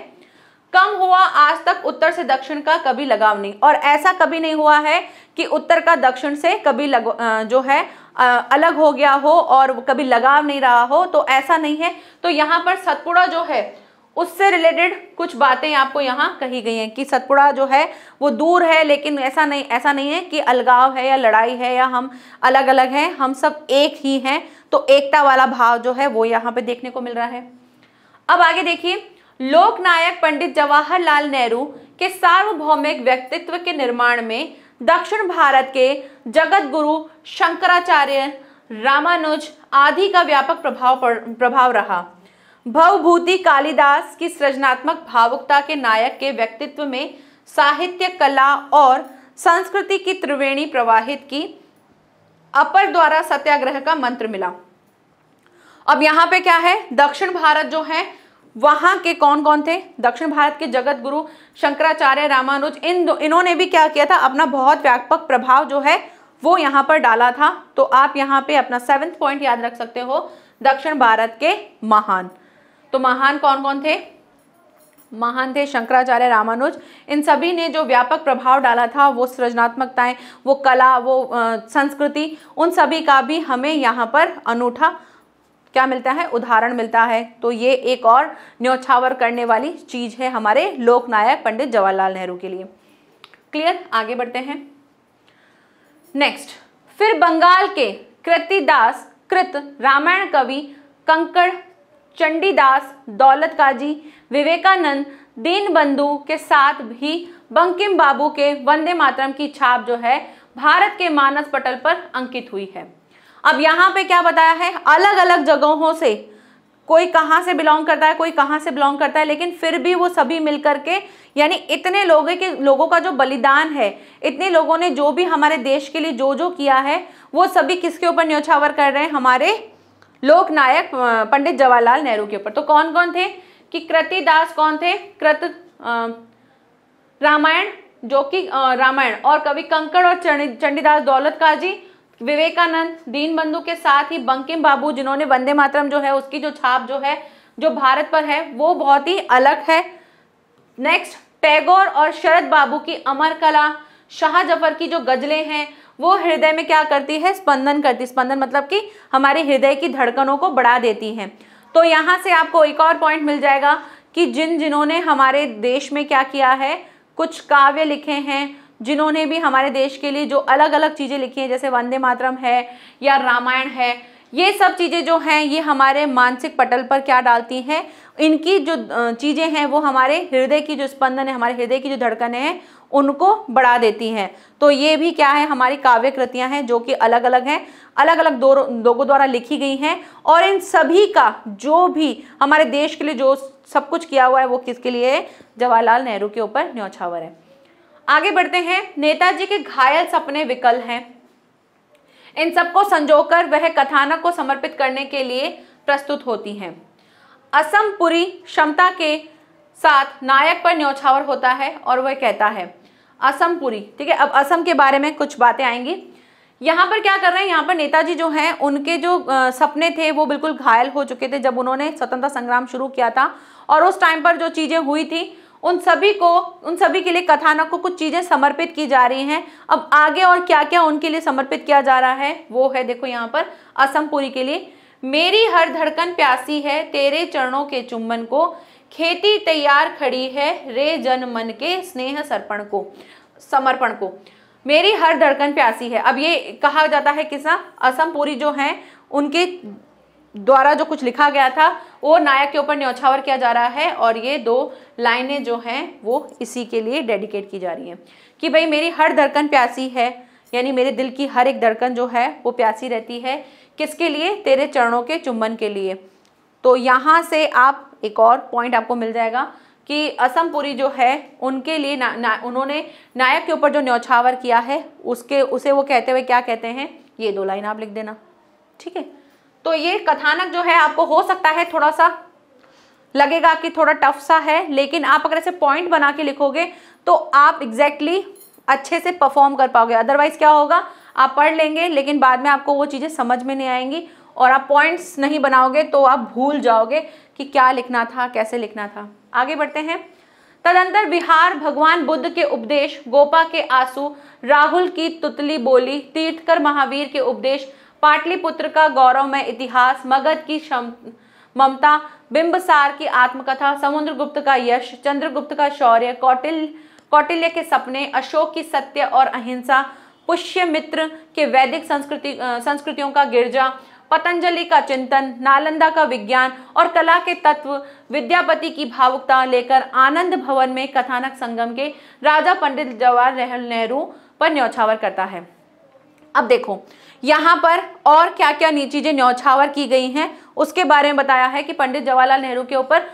Speaker 1: कम हुआ आज तक उत्तर से दक्षिण का कभी लगाव नहीं और ऐसा कभी नहीं हुआ है कि उत्तर का दक्षिण से कभी लग, जो है अलग हो गया हो और कभी लगाव नहीं रहा हो तो ऐसा नहीं है तो यहाँ पर सतपुड़ा जो है उससे रिलेटेड कुछ बातें आपको यहाँ कही गई हैं कि सतपुड़ा जो है वो दूर है लेकिन ऐसा नहीं ऐसा नहीं है कि अलगाव है या लड़ाई है या हम अलग अलग हैं हम सब एक ही हैं तो एकता वाला भाव जो है वो यहाँ पे देखने को मिल रहा है अब आगे देखिए लोकनायक पंडित जवाहरलाल नेहरू के सार्वभौमिक व्यक्तित्व के निर्माण में दक्षिण भारत के जगत गुरु शंकराचार्य रामानुज आदि का व्यापक प्रभाव प्रभाव रहा भवभूति कालिदास की सृजनात्मक भावुकता के नायक के व्यक्तित्व में साहित्य कला और संस्कृति की त्रिवेणी प्रवाहित की अपर द्वारा सत्याग्रह का मंत्र मिला अब यहाँ पे क्या है दक्षिण भारत जो है वहां के कौन कौन थे दक्षिण भारत के जगत गुरु शंकराचार्य रामानुज इन इन्होंने भी क्या किया था अपना बहुत व्यापक प्रभाव जो है वो यहाँ पर डाला था तो आप यहाँ पे अपना सेवेंथ पॉइंट याद रख सकते हो दक्षिण भारत के महान तो महान कौन कौन थे महान थे शंकराचार्य रामानुज इन सभी ने जो व्यापक प्रभाव डाला था वो सृजनात्मकताएं वो कला वो संस्कृति उन सभी का भी हमें यहाँ पर अनूठा क्या मिलता है उदाहरण मिलता है तो ये एक और न्योछावर करने वाली चीज़ है हमारे लोकनायक पंडित जवाहरलाल नेहरू के लिए क्लियर आगे बढ़ते हैं नेक्स्ट फिर बंगाल के कृतिदास कृत रामायण कवि कंकड़ चंडीदास दौलत काजी विवेकानंद दीन बंधु के साथ भी बंकिम बाबू के वंदे मातरम की छाप जो है भारत के मानस पटल पर अंकित हुई है अब यहाँ पे क्या बताया है अलग अलग जगहों से कोई कहाँ से बिलोंग करता है कोई कहाँ से बिलोंग करता है लेकिन फिर भी वो सभी मिलकर के यानी इतने लोगों के लोगों का जो बलिदान है इतने लोगों ने जो भी हमारे देश के लिए जो जो किया है वो सभी किसके ऊपर न्योछावर कर रहे हैं हमारे लोकनायक पंडित जवाहरलाल नेहरू के ऊपर तो कौन कौन थे कि कृतिदास कौन थे कृत रामायण जो कि रामायण और कवि कंकड़ और चंडीदास दौलत काजी विवेकानंद दीनबंधु के साथ ही बंकिम बाबू जिन्होंने वंदे मातरम जो है उसकी जो छाप जो है जो भारत पर है वो बहुत ही अलग है नेक्स्ट टैगोर और शरद बाबू की अमर कला शाह जफर की जो गजलें हैं वो हृदय में क्या करती है स्पंदन करती स्पंदन मतलब कि हमारे हृदय की धड़कनों को बढ़ा देती हैं तो यहाँ से आपको एक और पॉइंट मिल जाएगा कि जिन जिन्होंने हमारे देश में क्या किया है कुछ काव्य लिखे हैं जिन्होंने भी हमारे देश के लिए जो अलग अलग चीज़ें लिखी हैं जैसे वंदे मातरम है या रामायण है ये सब चीज़ें जो हैं ये हमारे मानसिक पटल पर क्या डालती हैं इनकी जो चीज़ें हैं वो हमारे हृदय की जो स्पंदन है हमारे हृदय की जो धड़कन है उनको बढ़ा देती हैं तो ये भी क्या है हमारी काव्य कृतियां हैं जो कि अलग अलग हैं अलग अलग दो लोगों द्वारा लिखी गई हैं और इन सभी का जो भी हमारे देश के लिए जो सब कुछ किया हुआ है वो किसके लिए है जवाहरलाल नेहरू के ऊपर न्यौछावर है आगे बढ़ते हैं नेताजी के घायल सपने विकल हैं इन सबको संजोकर वह कथानक को समर्पित करने के लिए प्रस्तुत होती हैं असमपुरी क्षमता के साथ नायक पर न्योछावर होता है और वह कहता है असमपुरी ठीक है अब असम के बारे में कुछ बातें आएंगी यहाँ पर क्या कर रहे हैं यहाँ पर नेताजी जो हैं उनके जो सपने थे वो बिल्कुल घायल हो चुके थे जब उन्होंने स्वतंत्रता संग्राम शुरू किया था और उस टाइम पर जो चीज़ें हुई थी उन सभी को उन सभी के लिए कथानक को कुछ चीज़ें समर्पित की जा रही हैं अब आगे और क्या क्या उनके लिए समर्पित किया जा रहा है वो है देखो यहाँ पर असमपुरी के लिए मेरी हर धड़कन प्यासी है तेरे चरणों के चुम्बन को खेती तैयार खड़ी है रे जन मन के स्नेह सर्पण को समर्पण को मेरी हर धड़कन प्यासी है अब ये कहा जाता है किसा असम पूरी जो हैं उनके द्वारा जो कुछ लिखा गया था वो नायक के ऊपर न्यौछावर किया जा रहा है और ये दो लाइनें जो हैं वो इसी के लिए डेडिकेट की जा रही हैं कि भाई मेरी हर धड़कन प्यासी है यानी मेरे दिल की हर एक धड़कन जो है वो प्यासी रहती है किसके लिए तेरे चरणों के चुम्बन के लिए तो यहाँ से आप एक और पॉइंट आपको मिल जाएगा कि असमपुरी जो है उनके लिए ना, ना, उन्होंने नायक के ऊपर जो न्यौछावर किया है उसके उसे वो कहते हुए क्या कहते हैं ये दो लाइन आप लिख देना ठीक है तो ये कथानक जो है आपको हो सकता है थोड़ा सा लगेगा कि थोड़ा टफ सा है लेकिन आप अगर ऐसे पॉइंट बना के लिखोगे तो आप एग्जैक्टली exactly अच्छे से परफॉर्म कर पाओगे अदरवाइज क्या होगा आप पढ़ लेंगे लेकिन बाद में आपको वो चीज़ें समझ में नहीं आएंगी और आप पॉइंट्स नहीं बनाओगे तो आप भूल जाओगे कि क्या लिखना था कैसे लिखना था आगे बढ़ते हैं तदंतर बिहार भगवान बुद्ध के उपदेश गोपा के आंसू राहुल की तुतली बोली तीर्थकर महावीर के उपदेश पाटलिपुत्र का गौरवमय इतिहास मगध की ममता बिंबसार की आत्मकथा समुद्रगुप्त का यश चंद्रगुप्त का शौर्य कौटिल कौटिल्य के सपने अशोक की सत्य और अहिंसा पुष्य मित्र के वैदिक संस्कृति संस्कृतियों का गिरजा पतंजलि का चिंतन नालंदा का विज्ञान और कला के तत्व विद्यापति की भावुकता लेकर आनंद भवन में कथानक संगम के राजा पंडित जवाहरलाल नेहरू पर न्यौछावर करता है अब देखो यहाँ पर और क्या क्या चीजें न्यौछावर की गई हैं उसके बारे में बताया है कि पंडित जवाहरलाल नेहरू के ऊपर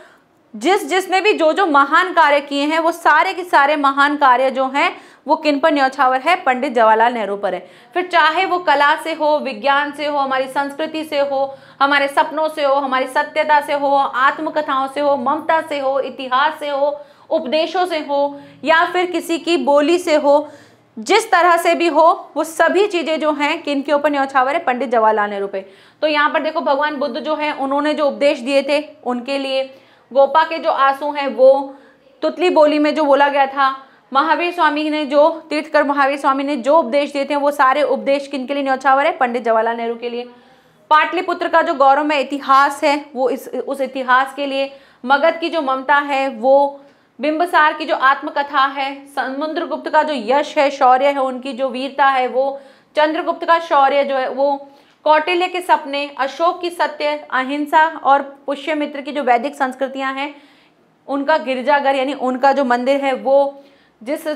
Speaker 1: जिस जिसने भी जो जो महान कार्य किए हैं वो सारे के सारे महान कार्य जो हैं वो किन पर न्यौछावर है पंडित जवाहरलाल नेहरू पर है फिर चाहे वो कला से हो विज्ञान से हो हमारी संस्कृति से हो हमारे सपनों से हो हमारी सत्यता से हो आत्मकथाओं से हो ममता से हो इतिहास से हो उपदेशों से हो या फिर किसी की बोली से हो जिस तरह से भी हो वो सभी चीज़ें जो हैं किन के ऊपर न्यौछावर है पंडित जवाहरलाल नेहरू पे तो यहाँ पर देखो भगवान बुद्ध जो है उन्होंने जो उपदेश दिए थे उनके लिए गोपा के जो आंसू हैं वो तुतली बोली में जो बोला गया था महावीर स्वामी ने जो तीर्थकर महावीर स्वामी ने जो उपदेश दिए थे वो सारे उपदेश किन के लिए न्यौछावर है पंडित जवाहरलाल नेहरू के लिए पाटलिपुत्र का जो गौरवमय इतिहास है वो इस उस इतिहास के लिए मगध की जो ममता है वो बिंबसार की जो आत्मकथा है समुद्रगुप्त का जो यश है शौर्य है उनकी जो वीरता है वो चंद्रगुप्त का शौर्य जो है वो कौटिल्य के सपने अशोक की सत्य अहिंसा और पुष्यमित्र की जो वैदिक संस्कृतियां हैं उनका गिरजाघर यानी उनका जो मंदिर है वो जिस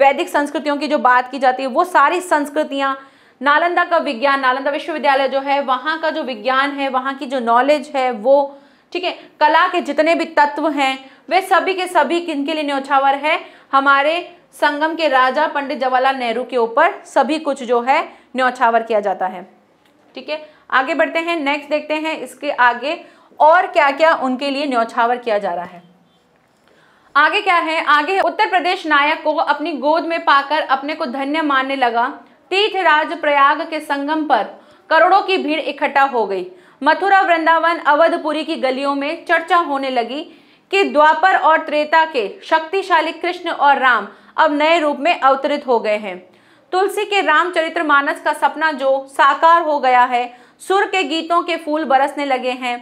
Speaker 1: वैदिक संस्कृतियों की जो बात की जाती है वो सारी संस्कृतियाँ नालंदा का विज्ञान नालंदा विश्वविद्यालय जो है वहाँ का जो विज्ञान है वहाँ की जो नॉलेज है वो ठीक है कला के जितने भी तत्व हैं वे सभी के सभी किन के लिए न्योछावर है हमारे संगम के राजा पंडित जवाहरलाल नेहरू के ऊपर सभी कुछ जो है न्योछावर किया जाता है ठीक है आगे बढ़ते हैं नेक्स्ट देखते हैं इसके आगे और क्या क्या उनके लिए न्यौछावर किया जा रहा है आगे क्या है आगे उत्तर प्रदेश नायक को अपनी गोद में पाकर अपने को धन्य मानने लगा तीर्थराज प्रयाग के संगम पर करोड़ों की भीड़ इकट्ठा हो गई मथुरा वृंदावन अवधपुरी की गलियों में चर्चा होने लगी कि द्वापर और त्रेता के शक्तिशाली कृष्ण और राम अब नए रूप में अवतरित हो गए हैं तुलसी के रामचरित्र मानस का सपना जो साकार हो गया है सुर के गीतों के फूल बरसने लगे हैं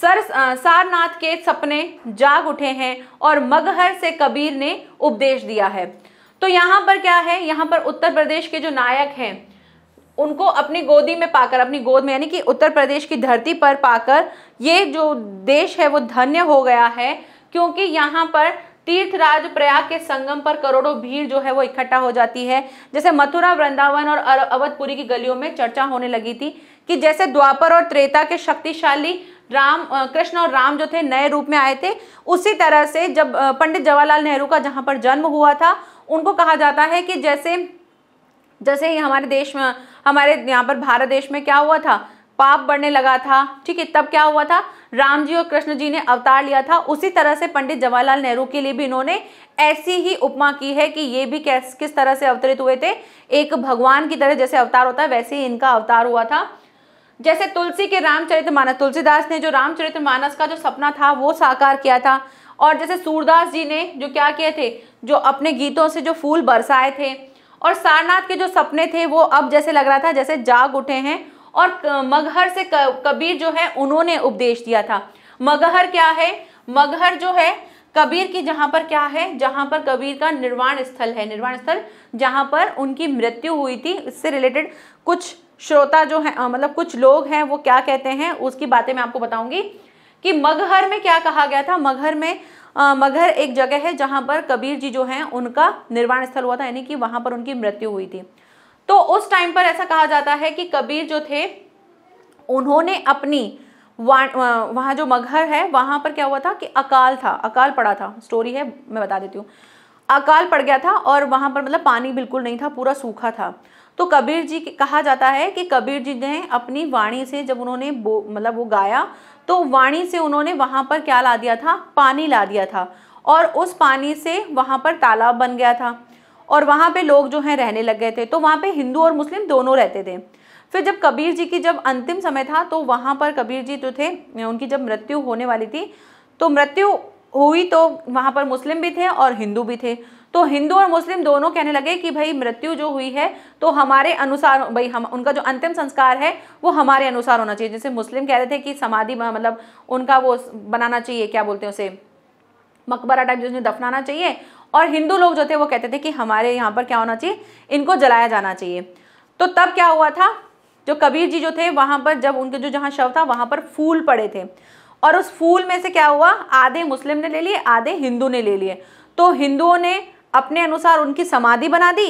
Speaker 1: सर सारनाथ के सपने जाग उठे हैं और मगहर से कबीर ने उपदेश दिया है तो यहाँ पर क्या है यहाँ पर उत्तर प्रदेश के जो नायक हैं उनको अपनी गोदी में पाकर अपनी गोद में यानी कि उत्तर प्रदेश की धरती पर पाकर ये जो देश है वो धन्य हो गया है क्योंकि यहाँ पर तीर्थराज प्रयाग के संगम पर करोड़ों भीड़ जो है वो इकट्ठा हो जाती है जैसे मथुरा वृंदावन और अवधपुरी की गलियों में चर्चा होने लगी थी कि जैसे द्वापर और त्रेता के शक्तिशाली राम कृष्ण और राम जो थे नए रूप में आए थे उसी तरह से जब पंडित जवाहरलाल नेहरू का जहां पर जन्म हुआ था उनको कहा जाता है कि जैसे जैसे ही हमारे देश में हमारे यहाँ पर भारत देश में क्या हुआ था पाप बढ़ने लगा था ठीक है तब क्या हुआ था राम जी और कृष्ण जी ने अवतार लिया था उसी तरह से पंडित जवाहरलाल नेहरू के लिए भी इन्होंने ऐसी ही उपमा की है कि ये भी कैस किस तरह से अवतरित हुए थे एक भगवान की तरह जैसे अवतार होता है वैसे ही इनका अवतार हुआ था जैसे तुलसी के रामचरित मानस तुलसीदास ने जो रामचरित मानस का जो सपना था वो साकार किया था और जैसे सूरदास जी ने जो क्या किए थे जो अपने गीतों से जो फूल बरसाए थे और सारनाथ के जो सपने थे वो अब जैसे लग रहा था जैसे जाग उठे हैं और मगहर से कबीर जो है उन्होंने उपदेश दिया था मगहर क्या है मगहर जो है कबीर की जहां पर क्या है जहां पर कबीर का निर्वाण स्थल है निर्वाण स्थल जहां पर उनकी मृत्यु हुई थी इससे रिलेटेड कुछ श्रोता जो है मतलब कुछ लोग हैं वो क्या कहते हैं उसकी बातें मैं आपको बताऊंगी कि मगहर में क्या कहा गया था मगहर में आ, मगहर एक जगह है जहां पर कबीर जी जो हैं उनका निर्वाण स्थल हुआ था यानी कि वहां पर उनकी मृत्यु हुई थी तो उस टाइम पर ऐसा कहा जाता है कि कबीर जो थे उन्होंने अपनी वहाँ जो मगहर है वहाँ पर क्या हुआ था कि अकाल था अकाल पड़ा था स्टोरी है मैं बता देती हूँ अकाल पड़ गया था और वहाँ पर मतलब पानी बिल्कुल नहीं था पूरा सूखा था तो कबीर जी कहा जाता है कि कबीर जी ने अपनी वाणी से जब उन्होंने बो मतलब वो गाया तो वाणी से उन्होंने वहाँ पर क्या ला दिया था पानी ला दिया था और उस पानी से वहाँ पर तालाब बन गया था और वहाँ पे लोग जो हैं रहने लग गए थे तो वहाँ पे हिंदू और मुस्लिम दोनों रहते थे फिर जब कबीर जी की जब अंतिम समय था तो वहाँ पर कबीर जी जो थे उनकी जब मृत्यु होने वाली थी तो मृत्यु हुई तो वहाँ पर मुस्लिम भी थे और हिंदू भी थे तो हिंदू और मुस्लिम दोनों कहने लगे कि भाई मृत्यु जो हुई है तो हमारे अनुसार भाई हम उनका जो अंतिम संस्कार है वो हमारे अनुसार होना चाहिए जैसे मुस्लिम कह रहे थे कि समाधि मतलब उनका वो बनाना चाहिए क्या बोलते हैं उसे मकबरा टाइप जिसमें दफनाना चाहिए और हिंदू लोग जो थे वो कहते थे कि हमारे यहाँ पर क्या होना चाहिए इनको जलाया जाना चाहिए तो तब क्या हुआ था जो कबीर जी जो थे वहाँ पर जब उनके जो जहाँ शव था वहाँ पर फूल पड़े थे और उस फूल में से क्या हुआ आधे मुस्लिम ने ले लिए आधे हिंदू ने ले लिए तो हिंदुओं ने अपने अनुसार उनकी समाधि बना दी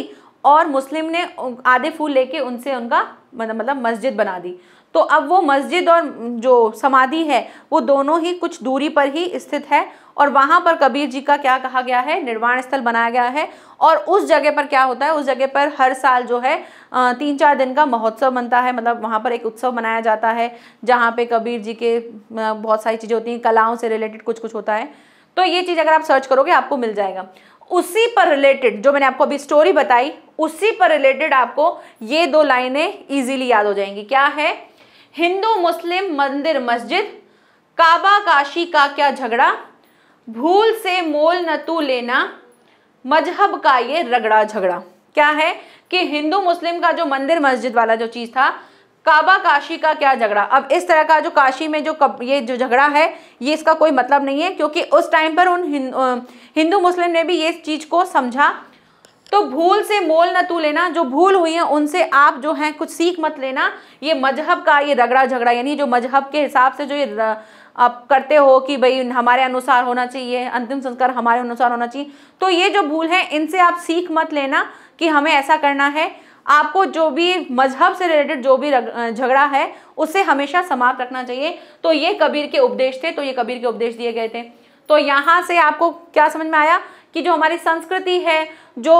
Speaker 1: और मुस्लिम ने आधे फूल लेके उनसे उनका मतलब मस्जिद बना दी तो अब वो मस्जिद और जो समाधि है वो दोनों ही कुछ दूरी पर ही स्थित है और वहाँ पर कबीर जी का क्या कहा गया है निर्वाण स्थल बनाया गया है और उस जगह पर क्या होता है उस जगह पर हर साल जो है तीन चार दिन का महोत्सव बनता है मतलब वहाँ पर एक उत्सव मनाया जाता है जहाँ पे कबीर जी के बहुत सारी चीज़ें होती हैं कलाओं से रिलेटेड कुछ कुछ होता है तो ये चीज़ अगर आप सर्च करोगे आपको मिल जाएगा उसी पर रिलेटेड जो मैंने आपको अभी स्टोरी बताई उसी पर रिलेटेड आपको ये दो लाइनें ईजिली याद हो जाएंगी क्या है हिंदू मुस्लिम मंदिर मस्जिद काबा काशी का क्या झगड़ा भूल से मोल न तू लेना मजहब का ये रगड़ा झगड़ा क्या है कि हिंदू मुस्लिम का जो मंदिर मस्जिद वाला जो चीज़ था काबा काशी का क्या झगड़ा अब इस तरह का जो काशी में जो कप, ये जो झगड़ा है ये इसका कोई मतलब नहीं है क्योंकि उस टाइम पर उन हिंदू मुस्लिम ने भी ये चीज़ को समझा तो भूल से मोल न तू लेना जो भूल हुई है उनसे आप जो है कुछ सीख मत लेना ये मजहब का ये रगड़ा झगड़ा यानी जो मजहब के हिसाब से जो ये र... आप करते हो कि भाई हमारे अनुसार होना चाहिए अंतिम संस्कार हमारे अनुसार होना चाहिए तो ये जो भूल है इनसे आप सीख मत लेना कि हमें ऐसा करना है आपको जो भी मजहब से रिलेटेड जो भी झगड़ा है उसे हमेशा समाप्त रखना चाहिए तो ये कबीर के उपदेश थे तो ये कबीर के उपदेश दिए गए थे तो यहाँ से आपको क्या समझ में आया कि जो हमारी संस्कृति है जो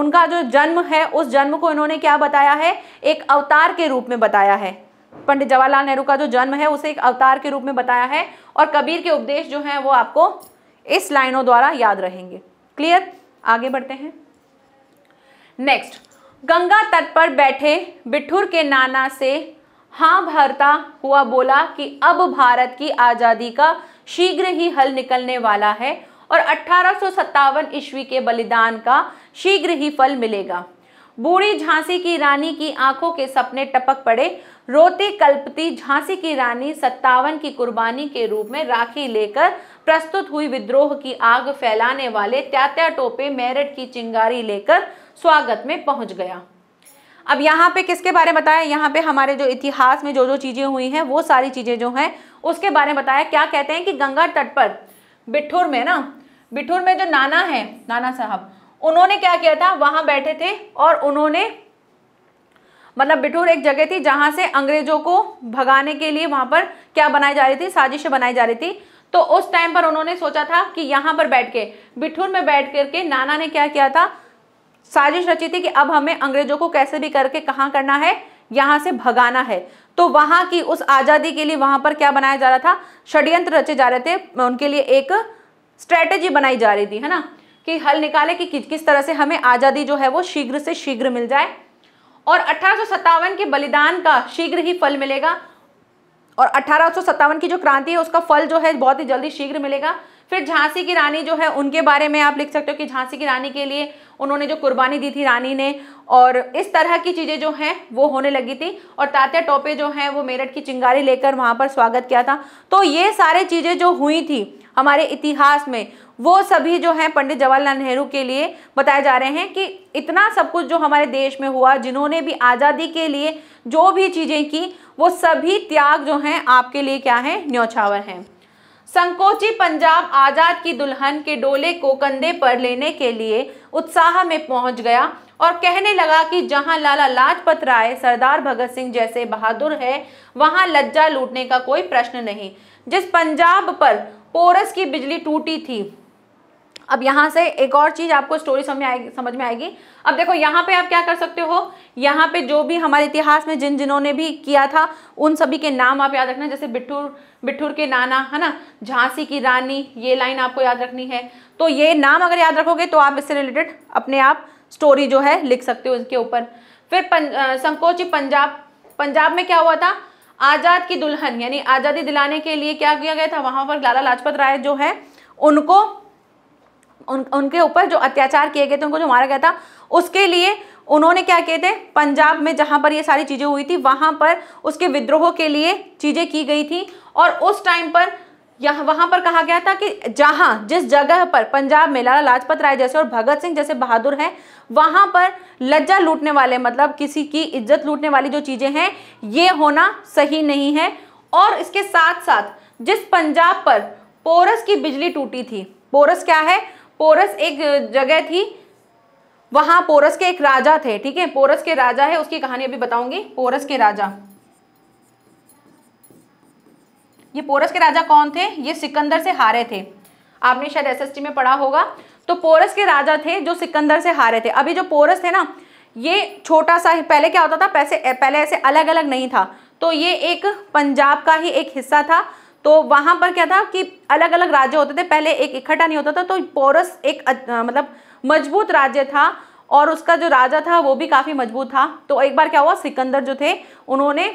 Speaker 1: उनका जो जन्म है उस जन्म को इन्होंने क्या बताया है एक अवतार के रूप में बताया है पंडित जवाहरलाल नेहरू का जो जन्म है उसे एक अवतार के रूप में बताया है और कबीर के उपदेश जो हैं वो आपको इस लाइनों द्वारा याद रहेंगे क्लियर आगे बढ़ते हैं नेक्स्ट गंगा तट पर बैठे बिठुर के नाना से हाँ भरता हुआ बोला कि अब भारत की आज़ादी का शीघ्र ही हल निकलने वाला है और अठारह ईस्वी के बलिदान का शीघ्र ही फल मिलेगा बूढ़ी झांसी की रानी की आंखों के सपने टपक पड़े रोती कल्पती झांसी की रानी सत्तावन की कुर्बानी के रूप में राखी लेकर प्रस्तुत हुई विद्रोह की आग फैलाने वाले त्यात्या टोपे मेरठ की चिंगारी लेकर स्वागत में पहुंच गया अब यहाँ पे किसके बारे में बताया यहाँ पे हमारे जो इतिहास में जो जो चीज़ें हुई हैं वो सारी चीज़ें जो हैं उसके बारे में बताया क्या कहते हैं कि गंगा तट पर बिठुर में ना बिठूर में जो नाना है नाना साहब उन्होंने क्या किया था वहां बैठे थे और उन्होंने मतलब बिठूर एक जगह थी जहां से अंग्रेजों को भगाने के लिए वहां पर क्या बनाई जा रही थी साजिश बनाई जा रही थी तो उस टाइम पर उन्होंने सोचा था कि यहां पर बैठ के बिठूर में बैठ करके नाना ने क्या किया था साजिश रची थी कि अब हमें अंग्रेजों को कैसे भी करके कहाँ करना है यहां से भगाना है तो वहां की उस आज़ादी के लिए वहां पर क्या बनाया जा रहा था षड्यंत्र रचे जा रहे थे उनके लिए एक स्ट्रैटेजी बनाई जा रही थी है ना कि हल निकाले कि किस तरह से हमें आज़ादी जो है वो शीघ्र से शीघ्र मिल जाए और अठारह के बलिदान का शीघ्र ही फल मिलेगा और अठारह की जो क्रांति है उसका फल जो है बहुत ही जल्दी शीघ्र मिलेगा फिर झांसी की रानी जो है उनके बारे में आप लिख सकते हो कि झांसी की रानी के लिए उन्होंने जो कुर्बानी दी थी रानी ने और इस तरह की चीज़ें जो हैं वो होने लगी थी और तात्या टोपे जो हैं वो मेरठ की चिंगारी लेकर वहाँ पर स्वागत किया था तो ये सारे चीज़ें जो हुई थी हमारे इतिहास में वो सभी जो हैं पंडित जवाहरलाल नेहरू के लिए बताए जा रहे हैं कि इतना सब कुछ जो हमारे देश में हुआ जिन्होंने भी आज़ादी के लिए जो भी चीज़ें की वो सभी त्याग जो हैं आपके लिए क्या है न्यौछावर हैं संकोची पंजाब आजाद की दुल्हन के डोले को कंधे पर लेने के लिए उत्साह में पहुंच गया और कहने लगा कि जहां लाला लाजपत राय सरदार भगत सिंह जैसे बहादुर है वहां लज्जा लूटने का कोई प्रश्न नहीं जिस पंजाब पर पोरस की बिजली टूटी थी अब यहाँ से एक और चीज़ आपको स्टोरी समझ में आएगी समझ में आएगी अब देखो यहाँ पे आप क्या कर सकते हो यहाँ पे जो भी हमारे इतिहास में जिन जिन्होंने भी किया था उन सभी के नाम आप याद रखना जैसे बिठूर बिठूर के नाना है ना झांसी की रानी ये लाइन आपको याद रखनी है तो ये नाम अगर याद रखोगे तो आप इससे रिलेटेड अपने आप स्टोरी जो है लिख सकते हो इसके ऊपर फिर पं, संकोची पंजाब पंजाब में क्या हुआ था आज़ाद की दुल्हन यानी आज़ादी दिलाने के लिए क्या किया गया था वहां पर लाला लाजपत राय जो है उनको उन उनके ऊपर जो अत्याचार किए गए थे उनको जो मारा गया था उसके लिए उन्होंने क्या किए थे पंजाब में जहाँ पर ये सारी चीज़ें हुई थी वहाँ पर उसके विद्रोह के लिए चीज़ें की गई थी और उस टाइम पर यहाँ वहाँ पर कहा गया था कि जहाँ जिस जगह पर पंजाब में लाला लाजपत राय जैसे और भगत सिंह जैसे बहादुर हैं वहाँ पर लज्जा लूटने वाले मतलब किसी की इज्जत लूटने वाली जो चीज़ें हैं ये होना सही नहीं है और इसके साथ साथ जिस पंजाब पर पोरस की बिजली टूटी थी पोरस क्या है पोरस एक जगह थी वहां पोरस के एक राजा थे ठीक है पोरस के राजा है उसकी कहानी अभी बताऊंगी पोरस के राजा ये पोरस के राजा कौन थे ये सिकंदर से हारे थे आपने शायद एसएसटी में पढ़ा होगा तो पोरस के राजा थे जो सिकंदर से हारे थे अभी जो पोरस थे ना ये छोटा सा पहले क्या होता था पैसे पहले ऐसे अलग अलग नहीं था तो ये एक पंजाब का ही एक हिस्सा था तो वहां पर क्या था कि अलग अलग राज्य होते थे पहले एक इकट्ठा नहीं होता था तो पोरस एक मतलब मजबूत राज्य था और उसका जो राजा था वो भी काफ़ी मजबूत था तो एक बार क्या हुआ सिकंदर जो थे उन्होंने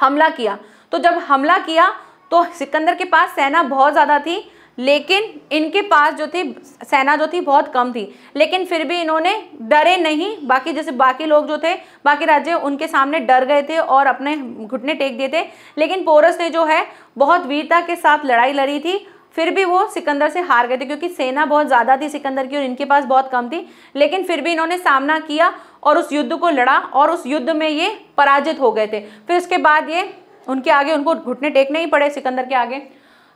Speaker 1: हमला किया तो जब हमला किया तो सिकंदर के पास सेना बहुत ज़्यादा थी लेकिन इनके पास जो थी सेना जो थी बहुत कम थी लेकिन फिर भी इन्होंने डरे नहीं बाकी जैसे बाकी लोग जो थे बाकी राज्य उनके सामने डर गए थे और अपने घुटने टेक दिए थे लेकिन पोरस ने जो है बहुत वीरता के साथ लड़ाई लड़ी थी फिर भी वो सिकंदर से हार गए थे क्योंकि सेना बहुत ज़्यादा थी सिकंदर की और इनके पास बहुत कम थी लेकिन फिर भी इन्होंने सामना किया और उस युद्ध को लड़ा और उस युद्ध में ये पराजित हो गए थे फिर उसके बाद ये उनके आगे उनको घुटने टेकने ही पड़े सिकंदर के आगे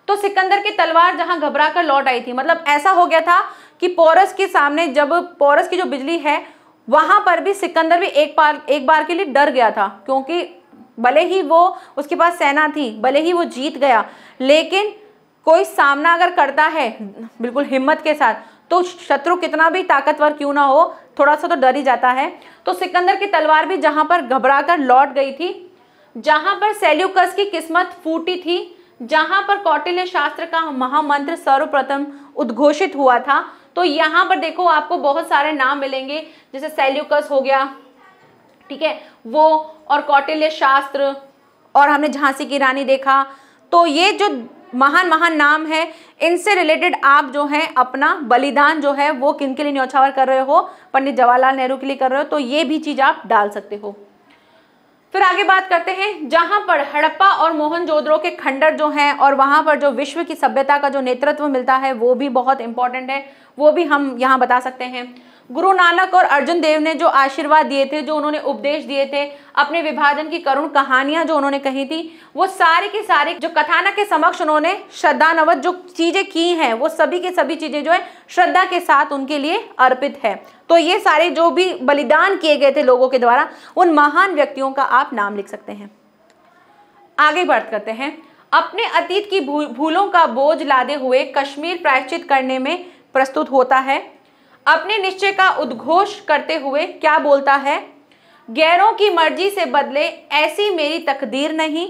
Speaker 1: तो सिकंदर की तलवार जहां घबरा कर लौट आई थी मतलब ऐसा हो गया था कि पोरस के सामने जब पोरस की जो बिजली है वहां पर भी सिकंदर भी एक बार एक बार के लिए डर गया था क्योंकि भले ही वो उसके पास सेना थी भले ही वो जीत गया लेकिन कोई सामना अगर करता है बिल्कुल हिम्मत के साथ तो शत्रु कितना भी ताकतवर क्यों ना हो थोड़ा सा तो डर ही जाता है तो सिकंदर की तलवार भी जहां पर घबरा कर लौट गई थी जहां पर सेल्यूकस की किस्मत फूटी थी जहां पर कौटिल्य शास्त्र का महामंत्र सर्वप्रथम उद्घोषित हुआ था तो यहां पर देखो आपको बहुत सारे नाम मिलेंगे जैसे सेल्यूकस हो गया ठीक है वो और कौटिल्य शास्त्र और हमने झांसी की रानी देखा तो ये जो महान महान नाम है इनसे रिलेटेड आप जो है अपना बलिदान जो है वो किन के लिए न्यौछावर कर रहे हो पंडित जवाहरलाल नेहरू के लिए कर रहे हो तो ये भी चीज़ आप डाल सकते हो फिर आगे बात करते हैं जहां पर हड़प्पा और मोहनजोदड़ो के खंडर जो हैं और वहां पर जो विश्व की सभ्यता का जो नेतृत्व मिलता है वो भी बहुत इंपॉर्टेंट है वो भी हम यहाँ बता सकते हैं गुरु नानक और अर्जुन देव ने जो आशीर्वाद दिए थे जो उन्होंने उपदेश दिए थे अपने विभाजन की करुण कहानियां जो उन्होंने कही थी वो सारे के सारे जो कथानक के समक्ष उन्होंने श्रद्धानवत जो चीज़ें की हैं वो सभी के सभी चीज़ें जो है श्रद्धा के साथ उनके लिए अर्पित है तो ये सारे जो भी बलिदान किए गए थे लोगों के द्वारा उन महान व्यक्तियों का आप नाम लिख सकते हैं आगे बढ़ करते हैं अपने अतीत की भूलों का बोझ लादे हुए कश्मीर प्रायश्चित करने में प्रस्तुत होता है अपने निश्चय का उद्घोष करते हुए क्या बोलता है गैरों की मर्जी से बदले ऐसी मेरी तकदीर नहीं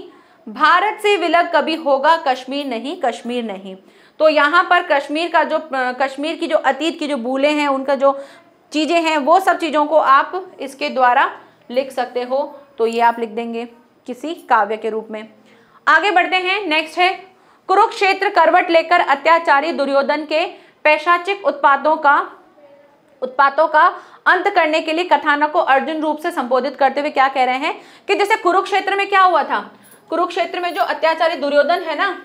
Speaker 1: भारत से विलग कभी होगा कश्मीर नहीं कश्मीर नहीं तो यहाँ पर कश्मीर का जो कश्मीर की जो अतीत की जो बूले हैं उनका जो चीज़ें हैं वो सब चीज़ों को आप इसके द्वारा लिख सकते हो तो ये आप लिख देंगे किसी काव्य के रूप में आगे बढ़ते हैं नेक्स्ट है कुरुक्षेत्र करवट लेकर अत्याचारी दुर्योधन के पैशाचिक उत्पादों का उत्पातों का अंत करने के लिए कथानक को अर्जुन रूप से संबोधित करते हुए क्या कह रहे हैं कि जैसे कुरुक्षेत्र में क्या हुआ था कुरुक्षेत्र में जो अत्याचारी दुर्योधन है ना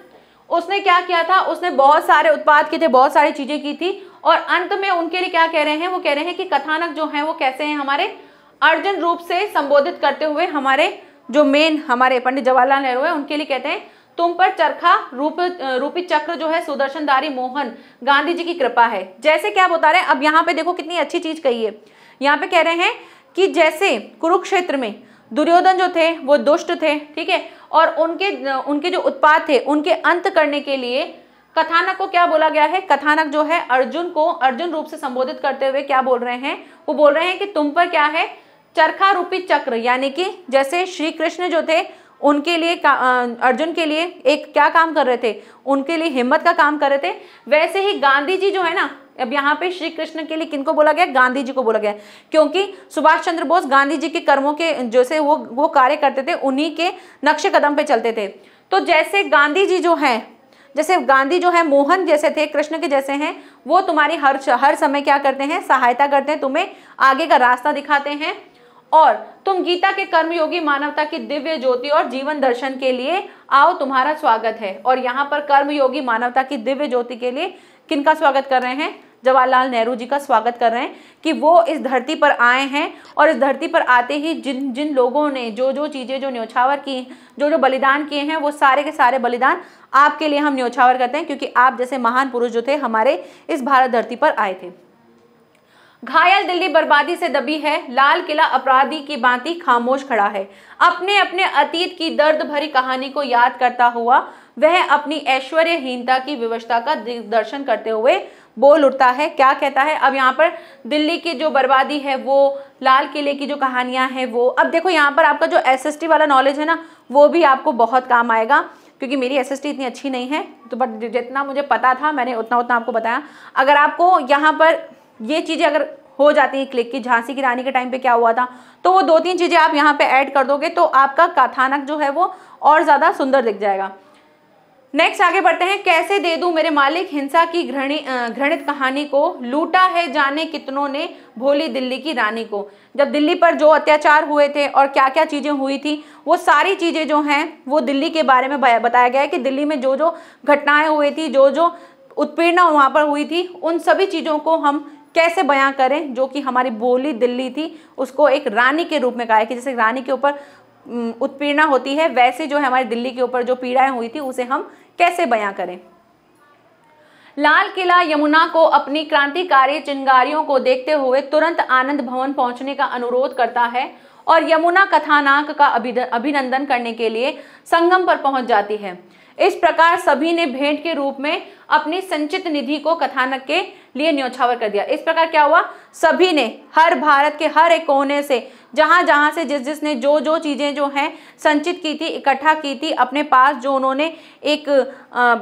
Speaker 1: उसने क्या किया था उसने बहुत सारे उत्पाद किए थे बहुत सारी चीजें की थी और अंत में उनके लिए क्या कह रहे हैं वो कह रहे हैं कि कथानक जो है वो कैसे हैं हमारे अर्जुन रूप से संबोधित करते हुए हमारे जो मेन हमारे पंडित जवाहरलाल नेहरू है उनके लिए कहते हैं तुम पर चरखा रूप रूपी चक्र जो है सुदर्शनदारी मोहन गांधी जी की कृपा है जैसे क्या बता रहे हैं अब यहाँ पे देखो कितनी अच्छी चीज कही है यहाँ पे कह रहे हैं कि जैसे कुरुक्षेत्र में दुर्योधन जो थे वो दुष्ट थे ठीक है और उनके उनके जो उत्पाद थे उनके अंत करने के लिए कथानक को क्या बोला गया है कथानक जो है अर्जुन को अर्जुन रूप से संबोधित करते हुए क्या बोल रहे हैं वो बोल रहे हैं कि तुम पर क्या है चरखा रूपी चक्र यानी कि जैसे श्री कृष्ण जो थे उनके लिए अर्जुन के लिए एक क्या काम कर रहे थे उनके लिए हिम्मत का काम कर रहे थे वैसे ही गांधी जी जो है ना अब यहाँ पे श्री कृष्ण के लिए किनको बोला गया गांधी जी को बोला गया क्योंकि सुभाष चंद्र बोस गांधी जी के कर्मों के जैसे वो वो कार्य करते थे उन्हीं के नक्शे कदम पे चलते थे तो जैसे गांधी जी जो हैं जैसे गांधी जो है मोहन जैसे थे कृष्ण के जैसे हैं वो तुम्हारी हर हर समय क्या करते हैं सहायता करते हैं तुम्हें आगे का रास्ता दिखाते हैं और तुम गीता के कर्मयोगी मानवता की दिव्य ज्योति और जीवन दर्शन के लिए आओ तुम्हारा स्वागत है और यहाँ पर कर्मयोगी मानवता की दिव्य ज्योति के लिए किनका स्वागत कर रहे हैं जवाहरलाल नेहरू जी का स्वागत कर रहे हैं कि वो इस धरती पर आए हैं और इस धरती पर आते ही जिन जिन लोगों ने जो जो चीज़ें जो न्योछावर की जो जो बलिदान किए हैं वो सारे के सारे बलिदान आपके लिए हम न्योछावर करते हैं क्योंकि आप जैसे महान पुरुष जो थे हमारे इस भारत धरती पर आए थे घायल दिल्ली बर्बादी से दबी है लाल किला अपराधी की बांति खामोश खड़ा है अपने अपने अतीत की दर्द भरी कहानी को याद करता हुआ वह अपनी ऐश्वर्यहीनता की विवशता का दिग्दर्शन करते हुए बोल उठता है क्या कहता है अब यहाँ पर दिल्ली की जो बर्बादी है वो लाल किले की जो कहानियाँ हैं वो अब देखो यहाँ पर आपका जो एस वाला नॉलेज है ना वो भी आपको बहुत काम आएगा क्योंकि मेरी एस इतनी अच्छी नहीं है तो बट जितना मुझे पता था मैंने उतना उतना आपको बताया अगर आपको यहाँ पर ये चीज़ें अगर हो जाती हैं क्लिक की झांसी की रानी के टाइम पे क्या हुआ था तो वो दो तीन चीज़ें आप यहाँ पे ऐड कर दोगे तो आपका कथानक जो है वो और ज़्यादा सुंदर दिख जाएगा नेक्स्ट आगे बढ़ते हैं कैसे दे दूं मेरे मालिक हिंसा की घृणी घृणित कहानी को लूटा है जाने कितनों ने भोली दिल्ली की रानी को जब दिल्ली पर जो अत्याचार हुए थे और क्या क्या चीज़ें हुई थी वो सारी चीज़ें जो हैं वो दिल्ली के बारे में बताया गया है कि दिल्ली में जो जो घटनाएं हुई थी जो जो उत्पीड़ना वहाँ पर हुई थी उन सभी चीज़ों को हम कैसे बयां करें जो कि हमारी बोली दिल्ली थी उसको एक रानी के रूप में कहा है कि जैसे रानी के ऊपर उत्पीड़ना होती है वैसे जो है हमारी दिल्ली के ऊपर जो पीड़ाएं हुई थी उसे हम कैसे बयां करें लाल किला यमुना को अपनी क्रांतिकारी चिंगारियों को देखते हुए तुरंत आनंद भवन पहुंचने का अनुरोध करता है और यमुना कथानाक का अभिनंदन करने के लिए संगम पर पहुंच जाती है इस प्रकार सभी ने भेंट के रूप में अपनी संचित निधि को कथानक के लिए न्योछावर कर दिया इस प्रकार क्या हुआ सभी ने हर भारत के हर एक कोने से जहां जहां से जिस जिसने जो जो चीज़ें जो हैं संचित की थी इकट्ठा की थी अपने पास जो उन्होंने एक आ,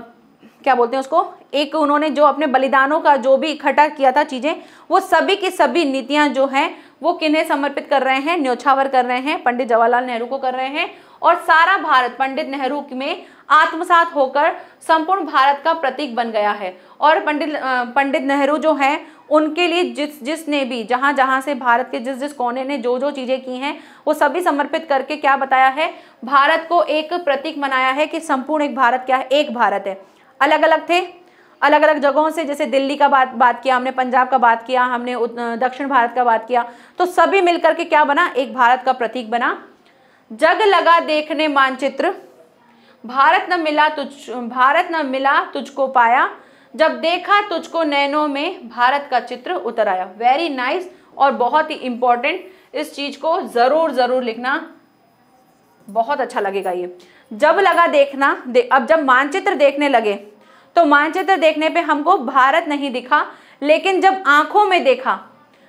Speaker 1: क्या बोलते हैं उसको एक उन्होंने जो अपने बलिदानों का जो भी इकट्ठा किया था चीज़ें वो सभी की सभी नीतियाँ जो हैं वो किन्हें समर्पित कर रहे हैं न्योछावर कर रहे हैं पंडित जवाहरलाल नेहरू को कर रहे हैं और सारा भारत पंडित नेहरू में आत्मसात होकर संपूर्ण भारत का प्रतीक बन गया है और पंडित पंडित नेहरू जो है उनके लिए जिस जिसने भी जहाँ जहां से भारत के जिस जिस कोने ने जो जो चीज़ें की हैं वो सभी समर्पित करके क्या बताया है भारत को एक प्रतीक बनाया है कि संपूर्ण एक भारत क्या है एक भारत है अलग अलग थे अलग अलग जगहों से जैसे दिल्ली का बात बात किया हमने पंजाब का बात किया हमने दक्षिण भारत का बात किया तो सभी मिलकर के क्या बना एक भारत का प्रतीक बना जग लगा देखने मानचित्र भारत न मिला तुझ भारत न मिला तुझको पाया जब देखा तुझको नैनों में भारत का चित्र उतर आया वेरी नाइस और बहुत ही इंपॉर्टेंट इस चीज को जरूर जरूर लिखना बहुत अच्छा लगेगा ये जब लगा देखना दे, अब जब मानचित्र देखने लगे तो मानचित्र देखने पे हमको भारत नहीं दिखा लेकिन जब आंखों में देखा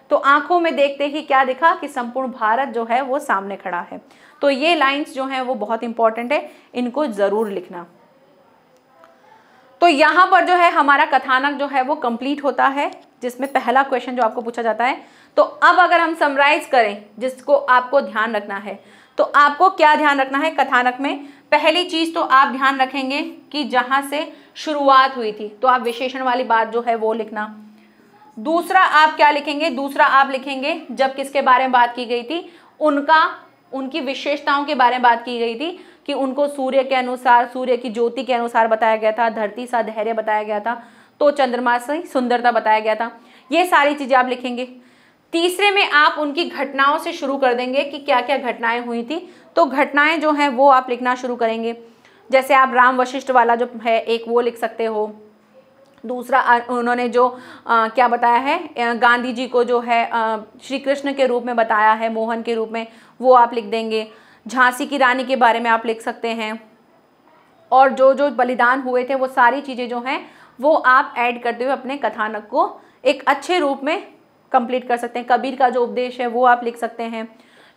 Speaker 1: तो आंखों में देखते ही क्या दिखा कि संपूर्ण भारत जो है वो सामने खड़ा है तो ये लाइंस जो हैं वो बहुत इंपॉर्टेंट है इनको ज़रूर लिखना तो यहां पर जो है हमारा कथानक जो है वो कंप्लीट होता है जिसमें पहला क्वेश्चन जो आपको पूछा जाता है तो अब अगर हम समराइज करें जिसको आपको ध्यान रखना है तो आपको क्या ध्यान रखना है कथानक में पहली चीज तो आप ध्यान रखेंगे कि जहां से शुरुआत हुई थी तो आप विशेषण वाली बात जो है वो लिखना दूसरा आप क्या लिखेंगे दूसरा आप लिखेंगे जब किसके बारे में बात की गई थी उनका उनकी विशेषताओं के बारे में बात की गई थी कि उनको सूर्य के अनुसार सूर्य की ज्योति के अनुसार बताया गया था धरती सा धैर्य बताया गया था तो चंद्रमा से सुंदरता बताया गया था ये सारी चीज़ें आप लिखेंगे तीसरे में आप उनकी घटनाओं से शुरू कर देंगे कि क्या क्या घटनाएं हुई थी तो घटनाएं जो हैं वो आप लिखना शुरू करेंगे जैसे आप राम वशिष्ठ वाला जो है एक वो लिख सकते हो दूसरा उन्होंने जो आ, क्या बताया है गांधी जी को जो है श्री कृष्ण के रूप में बताया है मोहन के रूप में वो आप लिख देंगे झांसी की रानी के बारे में आप लिख सकते हैं और जो जो बलिदान हुए थे वो सारी चीज़ें जो हैं वो आप ऐड करते हुए अपने कथानक को एक अच्छे रूप में कंप्लीट कर सकते हैं कबीर का जो उपदेश है वो आप लिख सकते हैं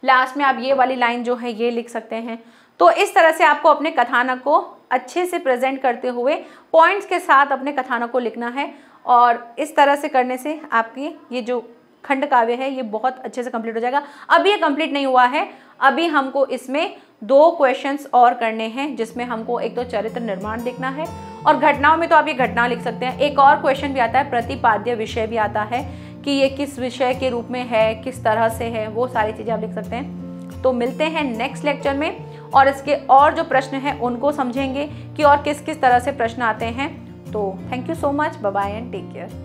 Speaker 1: लास्ट में आप ये वाली लाइन जो है ये लिख सकते हैं तो इस तरह से आपको अपने कथानक को अच्छे से प्रेजेंट करते हुए पॉइंट्स के साथ अपने कथानक को लिखना है और इस तरह से करने से आपकी ये जो खंड काव्य है ये बहुत अच्छे से कंप्लीट हो जाएगा अभी ये कंप्लीट नहीं हुआ है अभी हमको इसमें दो क्वेश्चंस और करने हैं जिसमें हमको एक तो चरित्र निर्माण देखना है और घटनाओं में तो आप ये घटना लिख सकते हैं एक और क्वेश्चन भी आता है प्रतिपाद्य विषय भी आता है कि ये किस विषय के रूप में है किस तरह से है वो सारी चीज़ें आप लिख सकते हैं तो मिलते हैं नेक्स्ट लेक्चर में और इसके और जो प्रश्न हैं उनको समझेंगे कि और किस किस तरह से प्रश्न आते हैं तो thank you so much bye and take care